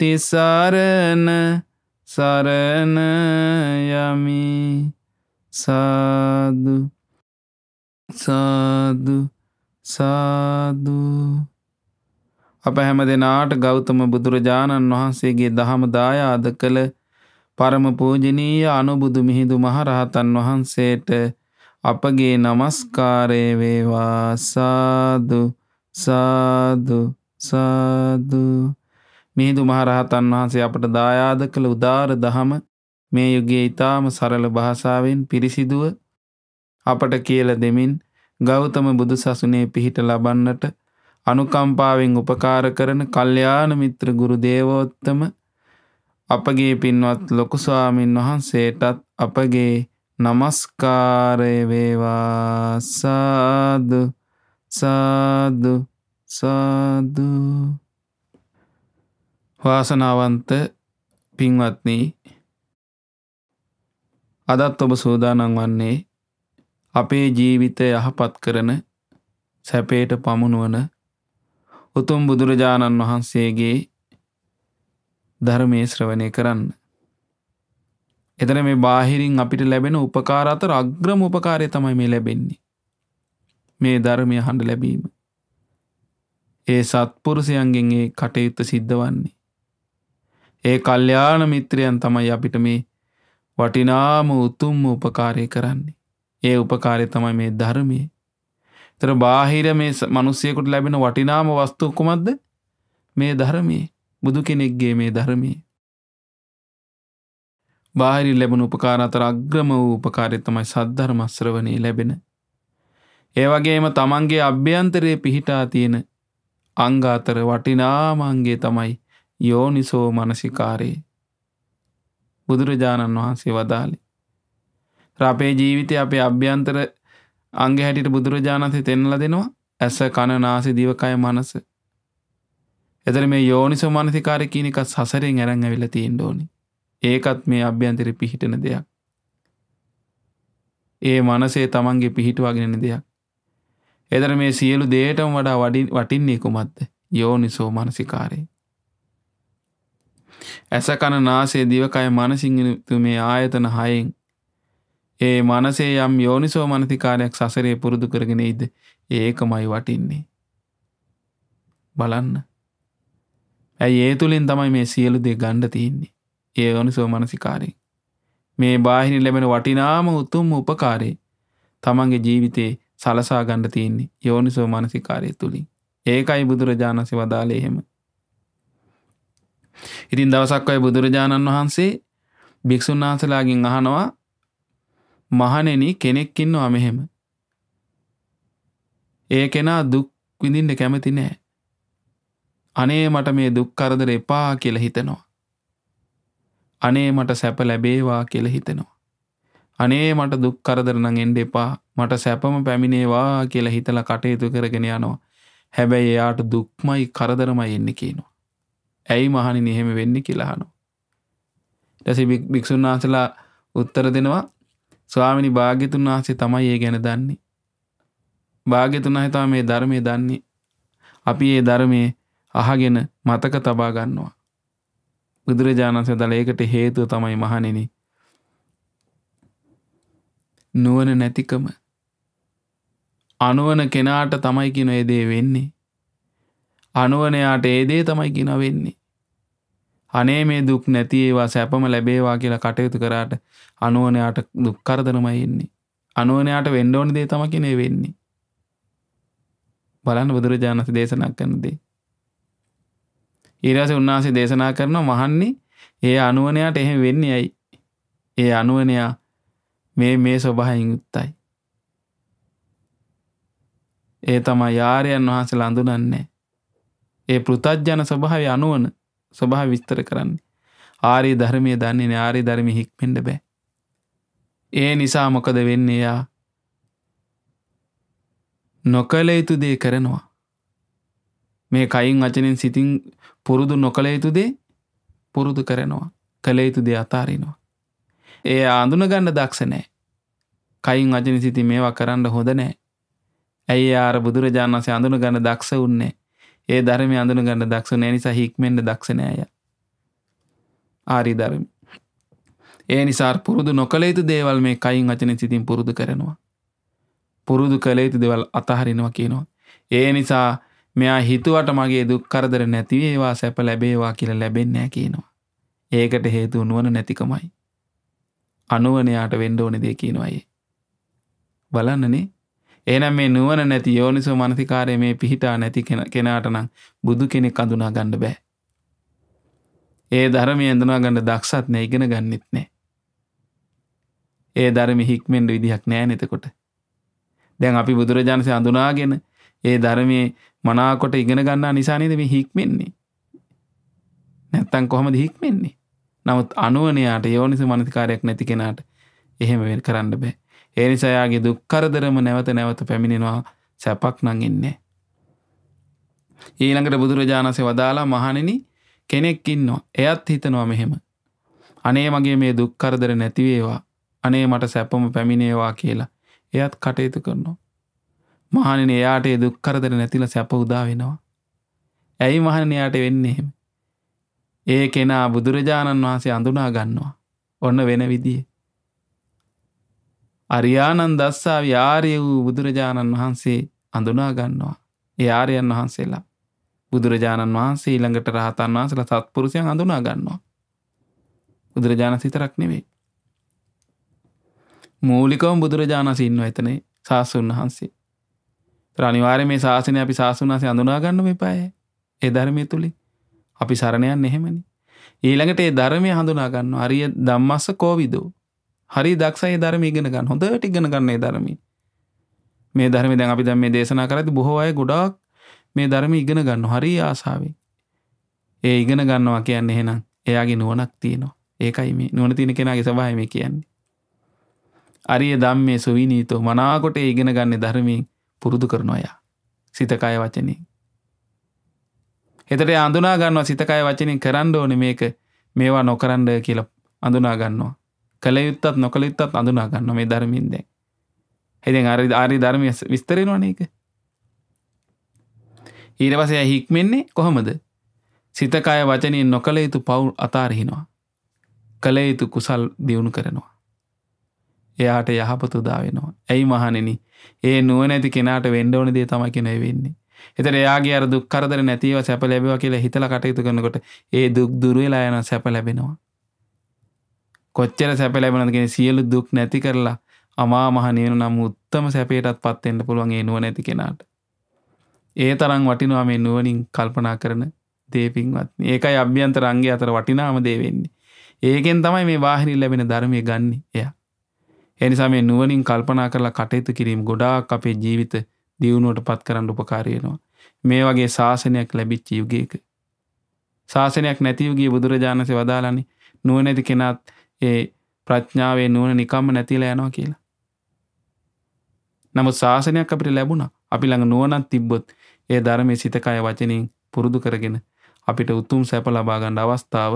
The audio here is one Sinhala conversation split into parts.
තිසරණ සරණ යමි සාදු සාදු සාදු අප හැම දෙනාට ගෞතම බුදුරජාණන් වහන්සේගේ දහම දායාද කළ පරම පූජනීය අනුබුදු මිහිදු මහරහතන් වහන්සේට අපගේ නමස්කාරය වේවා සාදු සාදු සාදු මිහිදු මහරහතන් වහන්සේ අපට දායාද කළ උදාර දහම මේ යුගයේ ඊටාම සරල භාෂාවෙන් පිරිසිදුව අපට කියල දෙමින් ගෞතම බුදු සසුනේ පිහිට ලබන්නට අනුකම්පාවෙන් උපකාර කරන කල්්‍යාන මිත්‍ර ගුරු දේවෝත්තම අපගේ පින්වත් ලොකු ස්වාමින් වහන්සේටත් අපගේ නමස්කාරය වේවා සාදු සාදු සාදුු වාසනාවන්ත පින්වත්නී අදත් ඔබ සූදානන් වන්නේ අපේ ජීවිතය යහපත් කරන සැපේට පමුණුවන උතුම් බුදුරජාණන් වහන්සේගේ ධර්මය ශ්‍රවණය කරන්න. එතන මේ බාහිරින් අපිට ලැබෙන උපකාර අතර අග්‍රම උපකාරය තමයි මේ ලැබෙන්නේ. මේ ධර්මය හඬ ලැබීම. ඒ සත්පුරුෂයන්ගෙන් ඒ කටයුත්ත සිද්ධ වන්නේ. ඒ කල්්‍යාන මිත්‍රයන් තමයි අපිට මේ වටිනාම උතුම්ම උපකාරය කරන්නේ. ඒ උපකාරය තමයි මේ ධර්මය. තර බාහිර මේ මනුස්සයකුට ලැබෙන වටිනාම වස්තු කුමක්ද මේ ධර්මයේ බුදු කෙනෙක්ගේ මේ ධර්මයේ. බාහිරි ලැබුණු උපකාර අතර අග්‍රම වූ උපකාරය තමයි සද්ධර්මස්ශ්‍රවනය ලැබෙන. ඒ වගේම තමන්ගේ අභ්‍යන්තරයේ පිහිටා තියෙන අංගාතර වටිනාමන්ගේ තමයි යෝනිසෝ මනසිකාරයේ බුදුරජාණන් වහන්සේ වදාලි. රපේ ජීවිතය අපේ අභ්‍යන්තර අංග හැටිට බුදුරජාණන්සේ තෙන්නල දෙනවා ඇස කණනාසි දිවකය මනස. එතර මේ යෝනිසෝ මනසිකාරය කියනකත් සසරෙන් ඇරං ඇවිල තියෙන් ඕනි. ඒකත් මේ අභ්‍යන්තර පිහිටන දෙයක්. ඒ මනසේ තමන්ගේ පිහිටුවගෙනෙන දෙයක්. එදර මේ සියලු දේටම වඩා වඩින් වටින්නේ කුමත්ද යෝනිසෝ මනසිකාරයේ. ඇස කන නාසේ දිවකය මනසිංහතු මේ ආයතන හයෙන් ඒ මනසේ යම් යෝනිසෝ මනතිකාරයක් සසරේ පුරුදු කරගෙන ඉද ඒකමයි වටින්නේ. බලන්න. ඇයි ඒ තුළින් තමයි මේ සියලු දෙ ගණ්ඩ තියන්නේ ඒ යෝනිසෝ මනසිකාරී. මේ බාහිනි ලැබෙන වටිනාම උතුම් උපකාරේ තමන්ගේ ජීවිතේ සලසා ගණ්ඩ තියන්නේ යෝනිසෝ මනසිකාරය තුළින් ඒකයි බුදුරජාණන්සි වදාලේ එහෙම ඉතින් දවසක් ඔය බුදුරජාණන් වහන්සේ භික්‍ෂුන් වහන්සලාගෙන් අහනවා මහනෙන කෙනෙක් ඉන්නවා මෙහෙම ඒ කෙනා දුක් විඳින්න කැමති නෑ අනේ මට මේ දුක් කරදර එපා කියල හිතනවා අනේ මට සැප ලැබේවා කියල හිතෙනවා අනේ මට දුක් කරදරනං එන්ඩ එපා මට සැපම පැමිණේවා කියල හිතල කටයුතු කරගෙන යනවා හැබැයි එයාට දුක්මයි කරදරමයි එන්න කියනවා ඇයි මහනි නිහෙම වෙන්න කියලාහනු. ටැසි භික්‍ෂූන් වහන්සලා උත්තර දෙනවා ස්වාමිනි භාග්‍යතුන් වහන්සේ තමයි ඒ ගැන දන්නේ. භාග්‍යතුන් හිතා මේ ධර්මය දන්නේ අපි ඒ ධර්මය අහගෙන මතක තබා ගන්නවා. බුදුරජාණන්සේ දළ ඒකට හේතුව තමයි මහණෙනි. නුවන නැතිකම අනුවන කෙනාට තමයි කියන ඒදේ වෙන්නේ. අනුවනයාට ඒදේ තමයි කින වෙන්නේ. අනේ මේ දුක් නැති ඒවා සැපම ලැබේවා කියලා කටයුතු කරාට අනුවනයාට දුක්කරදනමයි එන්නේ. අනුවනයාට වෙන්ඩෝනි දේ තම කෙනේ වෙන්නේ. බලන්න බුදුරජාණස දේශනා කරනදේ. ඊරස උන්නාසේ දේශනා කරන මහන්නේ ඒ අනුවනයාට එහෙම වෙන්නේ ඇයි. ඒ අනුවනයා මේ මේ ස්වභාහින් යුත්තයි. ඒ තමා යාරයන් වහන්සේ ලඳුනන්නේ. ඒ පෘතජ්ජන ස්වභාව අනුවන සොභා විස්තර කරන්නේ ආරී ධර්මය දන්නේ ආරි ධර්මි හික්මෙන්ට බෑ ඒ නිසා මොකද වෙන්නේ යා නොකළ යුතු දේ කරනවා මේ කයින් වචනෙන් සිතින් පුරුදු නොකළ යුතු දේ පුරුදු කරනවා කළ යුතු දේ අතාරිනවා. ඒ අඳුනගන්න දක්ෂ නෑ. කයින් වචන සිති මේවා කරන්න හොඳ නෑ. ඇයි ආර බුදුරජාණන්සේ අඳුනගන්න දක්ෂ උන්නේ ඒ ධර්මය අඳුන ගන්න දක්ෂ නෑ නිසා හික්මෙන්ට දක්ෂණෑය ආරි ධර්ම ඒ නිසා පුරුදු නොකළේතු දේවල් මේ කයින් වචන සිතින් පුරුදු කරනවා පුරුදු කළේතු දෙවල් අතහරිනවා කියනවා ඒ නිසා මෙයා හිතුවට මගේ දුක් කරදර නැතිව ඒවා සැප ලැබේවා කියලා ලැබෙන්නෑ කියනවා ඒකට හේතු නුවන නැතිකමයි අනුවනයාට වෙන්ඩ ඕනෙ දෙ කියනවායේ බලන්නනේ ඒනම් මේ නුවන නැති යෝනිසෝ මනතිකාරය මේ පිහිටා නැති කෙනාට නම් බුදු කෙනෙක් අඳුනා ගණ්ඩ බෑ. ඒ ධරම ඇඳනා ගණඩ දක්ෂත් නෑ ඉගෙන ගන්නෙත් නෑ. ඒ ධරම හික්මෙන්ට විදිහක් නෑ නෙතකොට. දැන් අපි බුදුරජාණසය අඳුනාගෙන ඒ ධරමේ මනාකොට ඉගෙන ගන්නා නිසානේද මේ හික්මෙන්නේ. නැත්තන් කොහොමද හික්මෙන්නේ. නමුත් අනුවනයාට යෝනිස මනතිකාරයක් නැති කෙනාට එහෙම වෙන් කරන්න බෑ. ඒනිසායාගේ දුක්කරදරම නැවත නැවත පැමිණෙනවා සැපක් නං එන්නේ. ඊළඟට බුදුරජාණසේ වදාලා මහණෙනි කෙනෙක් ඉන්නවා එයත් හිතනවා මෙහෙම. අනේ මගේ මේ දුක්කරදර නැතිවේවා අනේ මට සැපම පැමිණේවා කියලා එයත් කටයුතු කරනවා. මහණෙන එයාට ඒ දුක්කරදර නැතිල සැප උදා වෙනවා. ඇයි මහණෙන එයාට වෙන්නේ එහෙම? ඒ කෙනා බුදුරජාණන් වහන්සේ අඳුනා ගන්නවා. ඔන්න වෙන විදිහේ. අරියාණන් දස්සාාව යාරය වූ බුදුරජාණන් වහන්සේ අඳුනාගන්නවා. ඒ ආරයන් වහන්සේලා. බුදුරජාණන් වහන්සේ ළඟට රහතන් වහන්සලා සත්පුරුෂයන් අඳුනා ගන්නවා. බුදුරජාණන් සිතරක් නෙවෙයි. මූලිකවම බුදුරජාණන් සින්නව එතනේ සාසුන් වහන්සේ. ඒතර අනිවාර්යයෙන් මේ ශාසනය අපි සාසුන් වහන්සේ අඳුනා ගන්න මෙපාය. ඒ ධර්මයේ තුලින් අපි සරණ යන්නේ එහෙමනේ. ඊළඟට ඒ ධර්මය හඳුනා ගන්නවා. අරිය ධම්මස්ස කෝවිදෝ. හරි දක්ෂයි ධර්ම ඉගෙනගන්න හොඳට ඉගෙනගන්නේ ධර්මී මේ ධර්ම දැන් අපි දැන් මේ දේශනා කරති බොහෝ අය ගොඩාක් මේ ධර්ම ඉගෙන ගන්න හරි ආසාාවෙන් ඒ ඉගෙන ගන්නවා කියන්න එහෙනම් එයාගේ නුවනක් තියනවා ඒකයි මේ නුවන තින කෙනගේ සභහය මේ කියන්නේ අරිය දම් මේ සුවිනීතු මනාකොට ඉගෙන ගන්න ධර්මින් පුරුදු කරනොයා සිතකාය වචනය එතට අඳුනා ගන්නවා සිතකාය වචනින් කරන්න ඕන මේක මේවා නොකරන්ඩ කියල අඳුනා ගන්නවා කළ යුත්තත් නොකළ යුත්තත් අඳුනා ගන්න මේ ධර්මින් දැන් හෙදෙන් අරි ආරි ධර්මය විස්තරෙනවන එක ඊරවසය හික්මෙන්නේ කොහොමද සිතකාය වචනයෙන් නොකළ යුතු පවුල් අතාරහිනවා කළ යුතු කුසල් දියුණු කරනවා එයාට යහපත උදාවෙනවා ඇයි මහනෙන ඒ නුවනැති කෙනට වෙන්ඩෝන දේ තම කෙනෙ වෙන්නේ එතට එයාගේ අර දුක් කරදර නැතිව සැප ලැබවා කියලා හිතල කටයුතු කරනකොට ඒ දුක් දුරුවෙලා යන සැප ලැබෙනවා කොච්චර සැප ලැබෙනද කියන සියලු දුක් නැති කරලා අමා මහ නිවන නම් උත්තම සැපයටත් පත් වෙන්න පුළුවන් ඒ නුවණ ඇති කෙනාට. ඒ තරම් වටිනවා මේ නුවණින් කල්පනා කරන දේ පින්වත්. ඒකයි අභ්‍යන්තර අංගය අතර වටිනාම දේ වෙන්නේ. ඒකෙන් තමයි මේ බාහිරින් ලැබෙන ධර්මය ගන්න එයා. ඒ නිසා මේ නුවණින් කල්පනා කරලා කටයුතු කිරීම ගොඩාක් අපේ ජීවිත දියුණුවට පත් කරන්න උපකාරී වෙනවා. මේ වගේ ශාසනයක් ලැබිච්ච යුගයක ශාසනයක් නැති යුගයේ බුදුරජාණන්සේ වදාළනේ නුවණැති කෙනාත් ඒ ප්‍රඥාවේ නුවන නිකම්ම නැතිල යනවා කියලා. නමුත් ශාසනයක් අපිට ලැබුණ අපි ළඟ නුවනත් තිබ්බොත් ඒ ධර්මය සිතකය වචනින් පුරුදු කරගෙන අපිට උතුම් සැප ලබාගන්න අවස්ථාව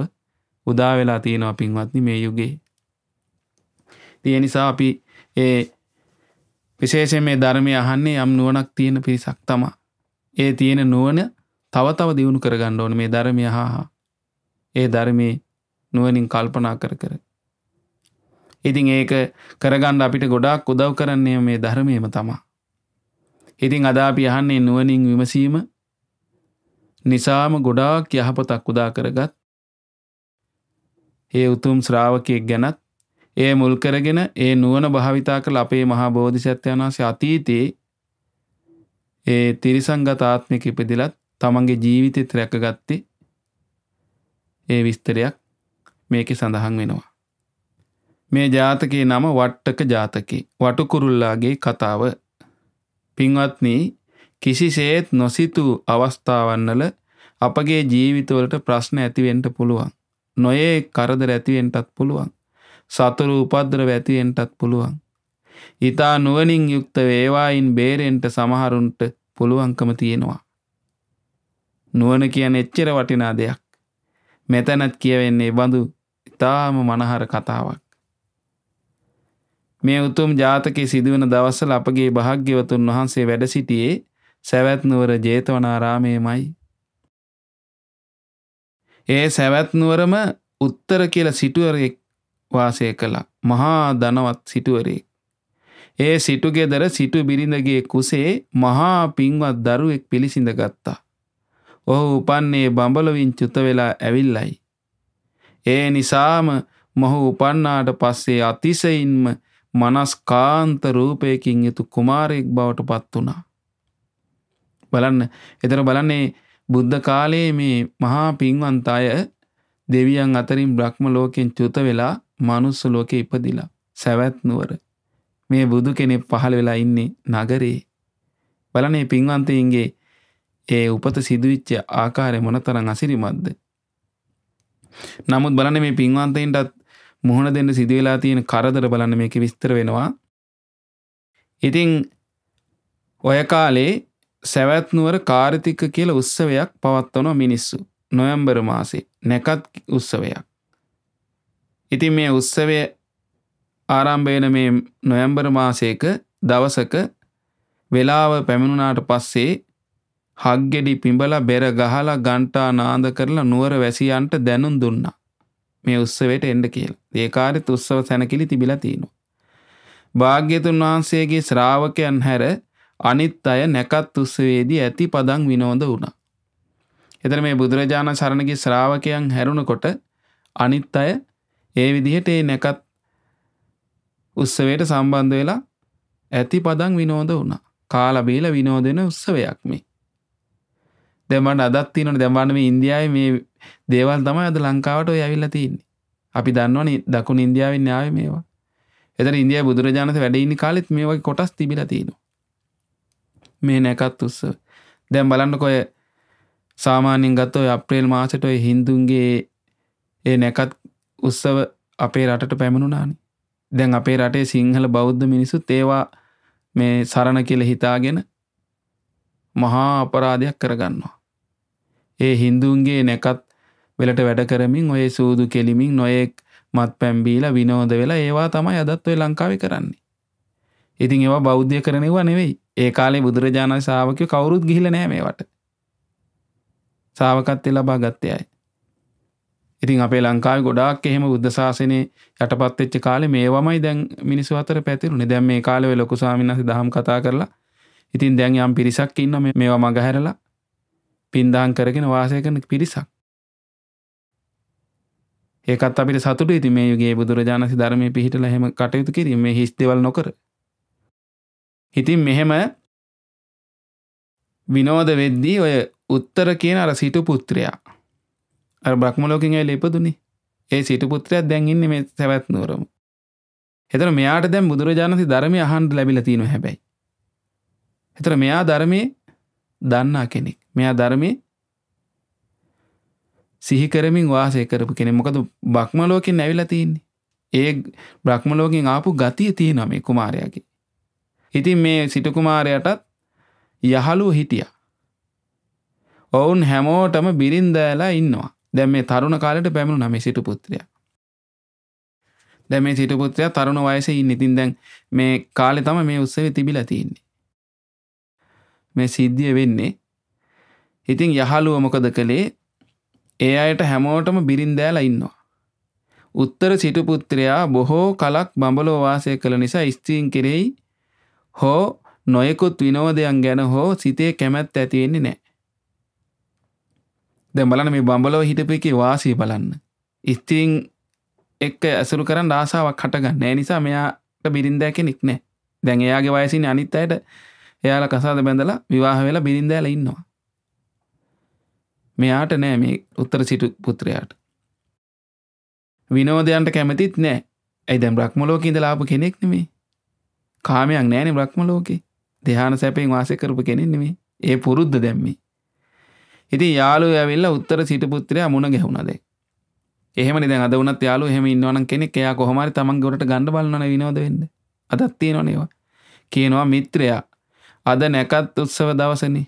උදාවෙලා තියෙනවා පින්වත්නි මේ යුගේ. තිය නිසා අපි ඒ විශේෂෙන් මේ ධර්මය අහන්නේ යම් නුවනක් තියෙන පිරිසක් තමා. ඒ තියෙන නුවන තව තව දියුණු කරගන්න ඕන මේ ධර්මය හාහා. ඒ ධර්මයේ නුවනින් කල්පනා කර කර ඉතිං ඒක කරගණ්ඩ අපිට ගොඩාක් උදව් කරන්නේ මේ ධර්මයම තමා. ඉතිං අදාපි අහන්නේ නුවනින් විමසීම නිසාම ගොඩාක් යහපතක් උදා කරගත් ඒ උතුම් ශ්‍රාවකයෙක් ගැනත් ඒ මුල් කරගෙන ඒ නුවන භාවිතා කළ අපේ මහා බෝධිසත්වයනාසේ අතීතයේ ඒ තිරිසංගත ආත්මික ඉපදිලත් තමන්ගේ ජීවිතෙත් රැකගත්තේ ඒ විස්තරයක් මේක සඳහන් වෙනවා. මේ ජාතකයේ නම වට්ටක ජාතකේ වටුකුරුල්ලාගේ කතාව. පින්වත්නි කිසිසේත් නොසිතූ අවස්ථාවන්නල අපගේ ජීවිතවලට ප්‍රශ්න ඇතිවෙන්ට පුළුවන්. නොයේ කරදර ඇතිවෙන්ටත් පුළුවන්. සතුරු උපද්දර ඇතිවෙන්ටත් පුළුවන්. ඉතා නුවනින් යුක්ත වේවායින් බේරෙන්ට සමහරුන්ට පුළුවන්කම තියෙනවා. නුවන කියන එච්චර වටිනා දෙයක්. මෙතැනත් කියවෙන්නේ බඳු ඉතාම මනහර කතාවක්. මේ උතුම් ජාතකයේ සිදුවන දවස්වල අපගේ භාග්‍යවතුන් වහන්සේ වැඩ සිටියේ සැවැත් නුවර ජේතවනාරාමයේමයි. ඒ සැවැත් නුවරම උත්තර කියලා සිටුවරෙක් වාසය කළා. මහා ධනවත් සිටුවරෙක්. ඒ සිටුගෙදර සිටු බිරිඳගේ කුසේ මහා පින්වත් දරුවෙක් පිළිසිඳ ගත්තා. ඔහු උපන්නේ බඹලොවින් චුත වෙලා ඇවිල්ලයි. ඒ නිසාම මොහු උපන්නාට පස්සේ අතිසයින්ම මනස් කාන්ත රූපයකින් යුතු කුමාරයෙක් බවට පත් වුණා. බලන්න එතර බලන්නේ බුද්ධ කාලයේ මේ මහා පින්වන්ත අය දෙවියන් අතරින් බ්‍රහ්ම ලෝකෙන් චුත වෙලා මනුස්ස ලෝකෙ ඉපදිලා සැවැත් නුවර මේ බුදු කෙනෙක් පහළ වෙලා ඉන්නේ නගරේ බලනේ පින්වන්තයින්ගේ ඒ උපත සිදුවිච්ච ආකාරය මොනතරම් අසිරිමත්ද නමුත් බලන්න මේ පින්වන්තයින්ටත් මුහුණ දෙන්න සිදුවෙලා තියෙන කරදර බලන්න මේක විස්තර වෙනවා. ඉතිං ඔය කාලේ සැවැත්නුවර කාර්තික කියල උත්සවයක් පවත්වනවා මිනිස්සු. නොයම්බර මාසේ නැකත් උත්සවයක්. ඉතින් මේ උත්සවය ආරම්භයන මේ නොයම්බර මාසයක දවසක වෙලාව පැමිණුනාට පස්සේ හක්ගෙඩි පිඹල බෙර ගහලා ගන්ටා නාද කරලා නුවර වැසියන්ට දැනුම් දුන්නා. මේ උත්සවයට එන්ඩ කියල් ඒකාරිත් උත්සව සැනකිලි තිබිලා තියෙනවා. භාග්‍යතුන් වහන්සේගේ ශ්‍රාවකයන් හැර අනිත් අය නැකත් උත්සවේදී ඇති පදං විනෝද වුණා. එතර මේ බුදුරජාණන් සරණගේ ශ්‍රාවකයන් හැරුණකොට අනිත් අය ඒ විදිහට ඒ නැකත් උත්සවයට සම්බන්ධ වෙලා ඇති පදං විනෝද වුණා. කාලබීල විනෝදෙන උත්සවයක් මේ. දෙමට අදත්තිනට දැබන්න මේ ඉන්දයායි මේ දේවල් තමයි අද ලංකාවට ඔය ඇවිල්ල තියන්නේ අපි දන්නවන දකුණ ඉන්දියාවෙන් ාව මේවා එත ඉන්දිය බුදුරජාණත වැඩඉනි කාලෙත් මේ වගේ කොටස් තිබිල තියෙනු මේ නැකත් උස්ස දැම් බලන්න කොය සාමාන්‍යෙන් ගත්තව අප්‍රේල් මාසට ඔය හින්දුන්ගේ ඒ නැකත් උත්සව අපේ රටට පැමිණුනානි දැන් අපේ රටේ සිංහල බෞද්ධ මිනිසුත් ඒවා මේ සරණ කියල හිතාගෙන මහා අපරාධයක් කරගන්නවා. ඒ හින්දුන්ගේ නැකත් වෙලට වැඩ කරමින් ඔය සූදු කෙලිමින් නොයෙක් මත් පැම්බීලා විනෝද වෙලා ඒවා තමයි අදත් ඔය ලංකාවේ කරන්නේ. ඉතින් ඒවා බෞද්ධය කරනවා නෙවෙයි. ඒ කාලේ බුදුරජාණන් ශාවකයෝ කවුරුත් ගිහිල්ලා නැහැ මේවට. ශාවකත්වය ලබා ගත්තේ අය. ඉතින් අපේ ලංකාවේ ගොඩාක් එහෙම බුද්ධ ශාසනේ යටපත් වෙච්ච කාලේ මේවමයි දැන් මිනිස්සු අතර පැතිරුනේ. දැන් මේ කාලේ ඔය ලොකු ස්වාමීන් වහන්සේ දහම් කතා කරලා ඉතින් දැන් යම් පිරිසක් ඉන්න මේවා මඟහැරලා පින්දාන් කරගෙන වාසය කරන පිරිසක්. ඒකත් අපිට සතුට ඉති මේ යුගේ බුදුරජාණන්සි ධර්මය පිහිටල හෙම කටයුතු කිරීම මේ හිස් දෙවල් නොකර. ඉතින් මෙහෙම විනෝද වෙද්දී ඔය උත්තර කියන අර සිටු පුත්‍රයා. අර බ්‍රහ්මලෝකින් ඇල ඉපදුනි ඒ සිටු පුත්‍රයක් දැන්ඉන්න මේ සැවැත්නුවරම. එතර මෙයාට දැන් බුදුරජාණන්සි ධර්මය අහන්ඩ ලැබිල තියෙන හැබැයි. එතර මෙයා ධර්මය දන්නා කෙනෙක් මෙයා ධර්මය සිහිකරමින් වාසය කරපු කෙනෙ මොකද බක්මලෝකෙන් ඇවිලතින්නේ ඒ බ්‍රහ්මලෝකින් ආපු ගතිය තියෙන මේ කුමාරයාගේ. ඉතින් මේ සිටකුමාරයටත් යහළුව හිටිය. ඔවුන් හැමෝටම බිරින්දෑලා ඉන්නවා දැම් මේ තරුණ කාලට පැමුණු නම සිටුපුත්‍රය. දැ මේ සිටපුත්‍රය තරුණ වයස ඉන්න ඉතින් දැන් මේ කාලෙ තම මේ උත්සව තිබිල තියන්නේ. මේ සිද්ධිය වෙන්නේ. ඉතිං යහළුව මොකද කළේ ඒ අයට හැමෝටම බිරින්දෑල ඉන්නවා. උත්තර සිටුපුත්‍රයා බොහෝ කලක් බඹලෝ වාසය කළ නිසා ස්ත්‍රීන් කෙරෙයි හෝ නොයෙකුත් විනෝදයන් ගැන හෝ සිතේ කැමැත් ඇතිවෙන්නේ නෑ. දැන් බලන්න මේ බඹලෝ හිටපු එකේ වාසිය බලන්න. ස්ත්‍රීන් එක්ක ඇසුරු කරන්න ආසාවක් හටගන්න. ඒ නිසා මෙයාට බිරින්දෑ කෙනෙක් නෑ. දැන් එයාගේ වයසින් අනිත් අයට එයාලා කසාද බැඳලා විවාහ වෙලා බිරින්දෑලා ඉන්නවා. මෙයාට නෑ මේ උත්තර සිටු පුත්‍රයාට. විනෝදයන්ට කැමතිත් නෑ. ඇයි දැන් බ්‍රහ්ම ලෝකේ ඉඳලා ආපු කෙනෙක් නෙමේ. කාමයක් නෑනේ බ්‍රහ්ම ලෝකේ. ධ්‍යාන සැපෙන් වාසය කරපු කෙනෙක් නෙමේ. ඒ පුරුද්ද දැන් මේ. ඉතින් යාළුවෝ ඇවිල්ලා උත්තර සිටු පුත්‍රයා මුණ ගැහුණා දැන්. එහෙමනේ දැන් අද වුණත් යාළුවෝ එහෙම ඉන්නවනම් කෙනෙක් එයා කොහොම හරි තමන්ගේ උඩට ගන්න බලනවනේ විනෝද වෙන්න. අදක් තියෙනවනේ ඒවා. කියනවා මිත්‍රයා අද නැකත් උත්සව දවසනි.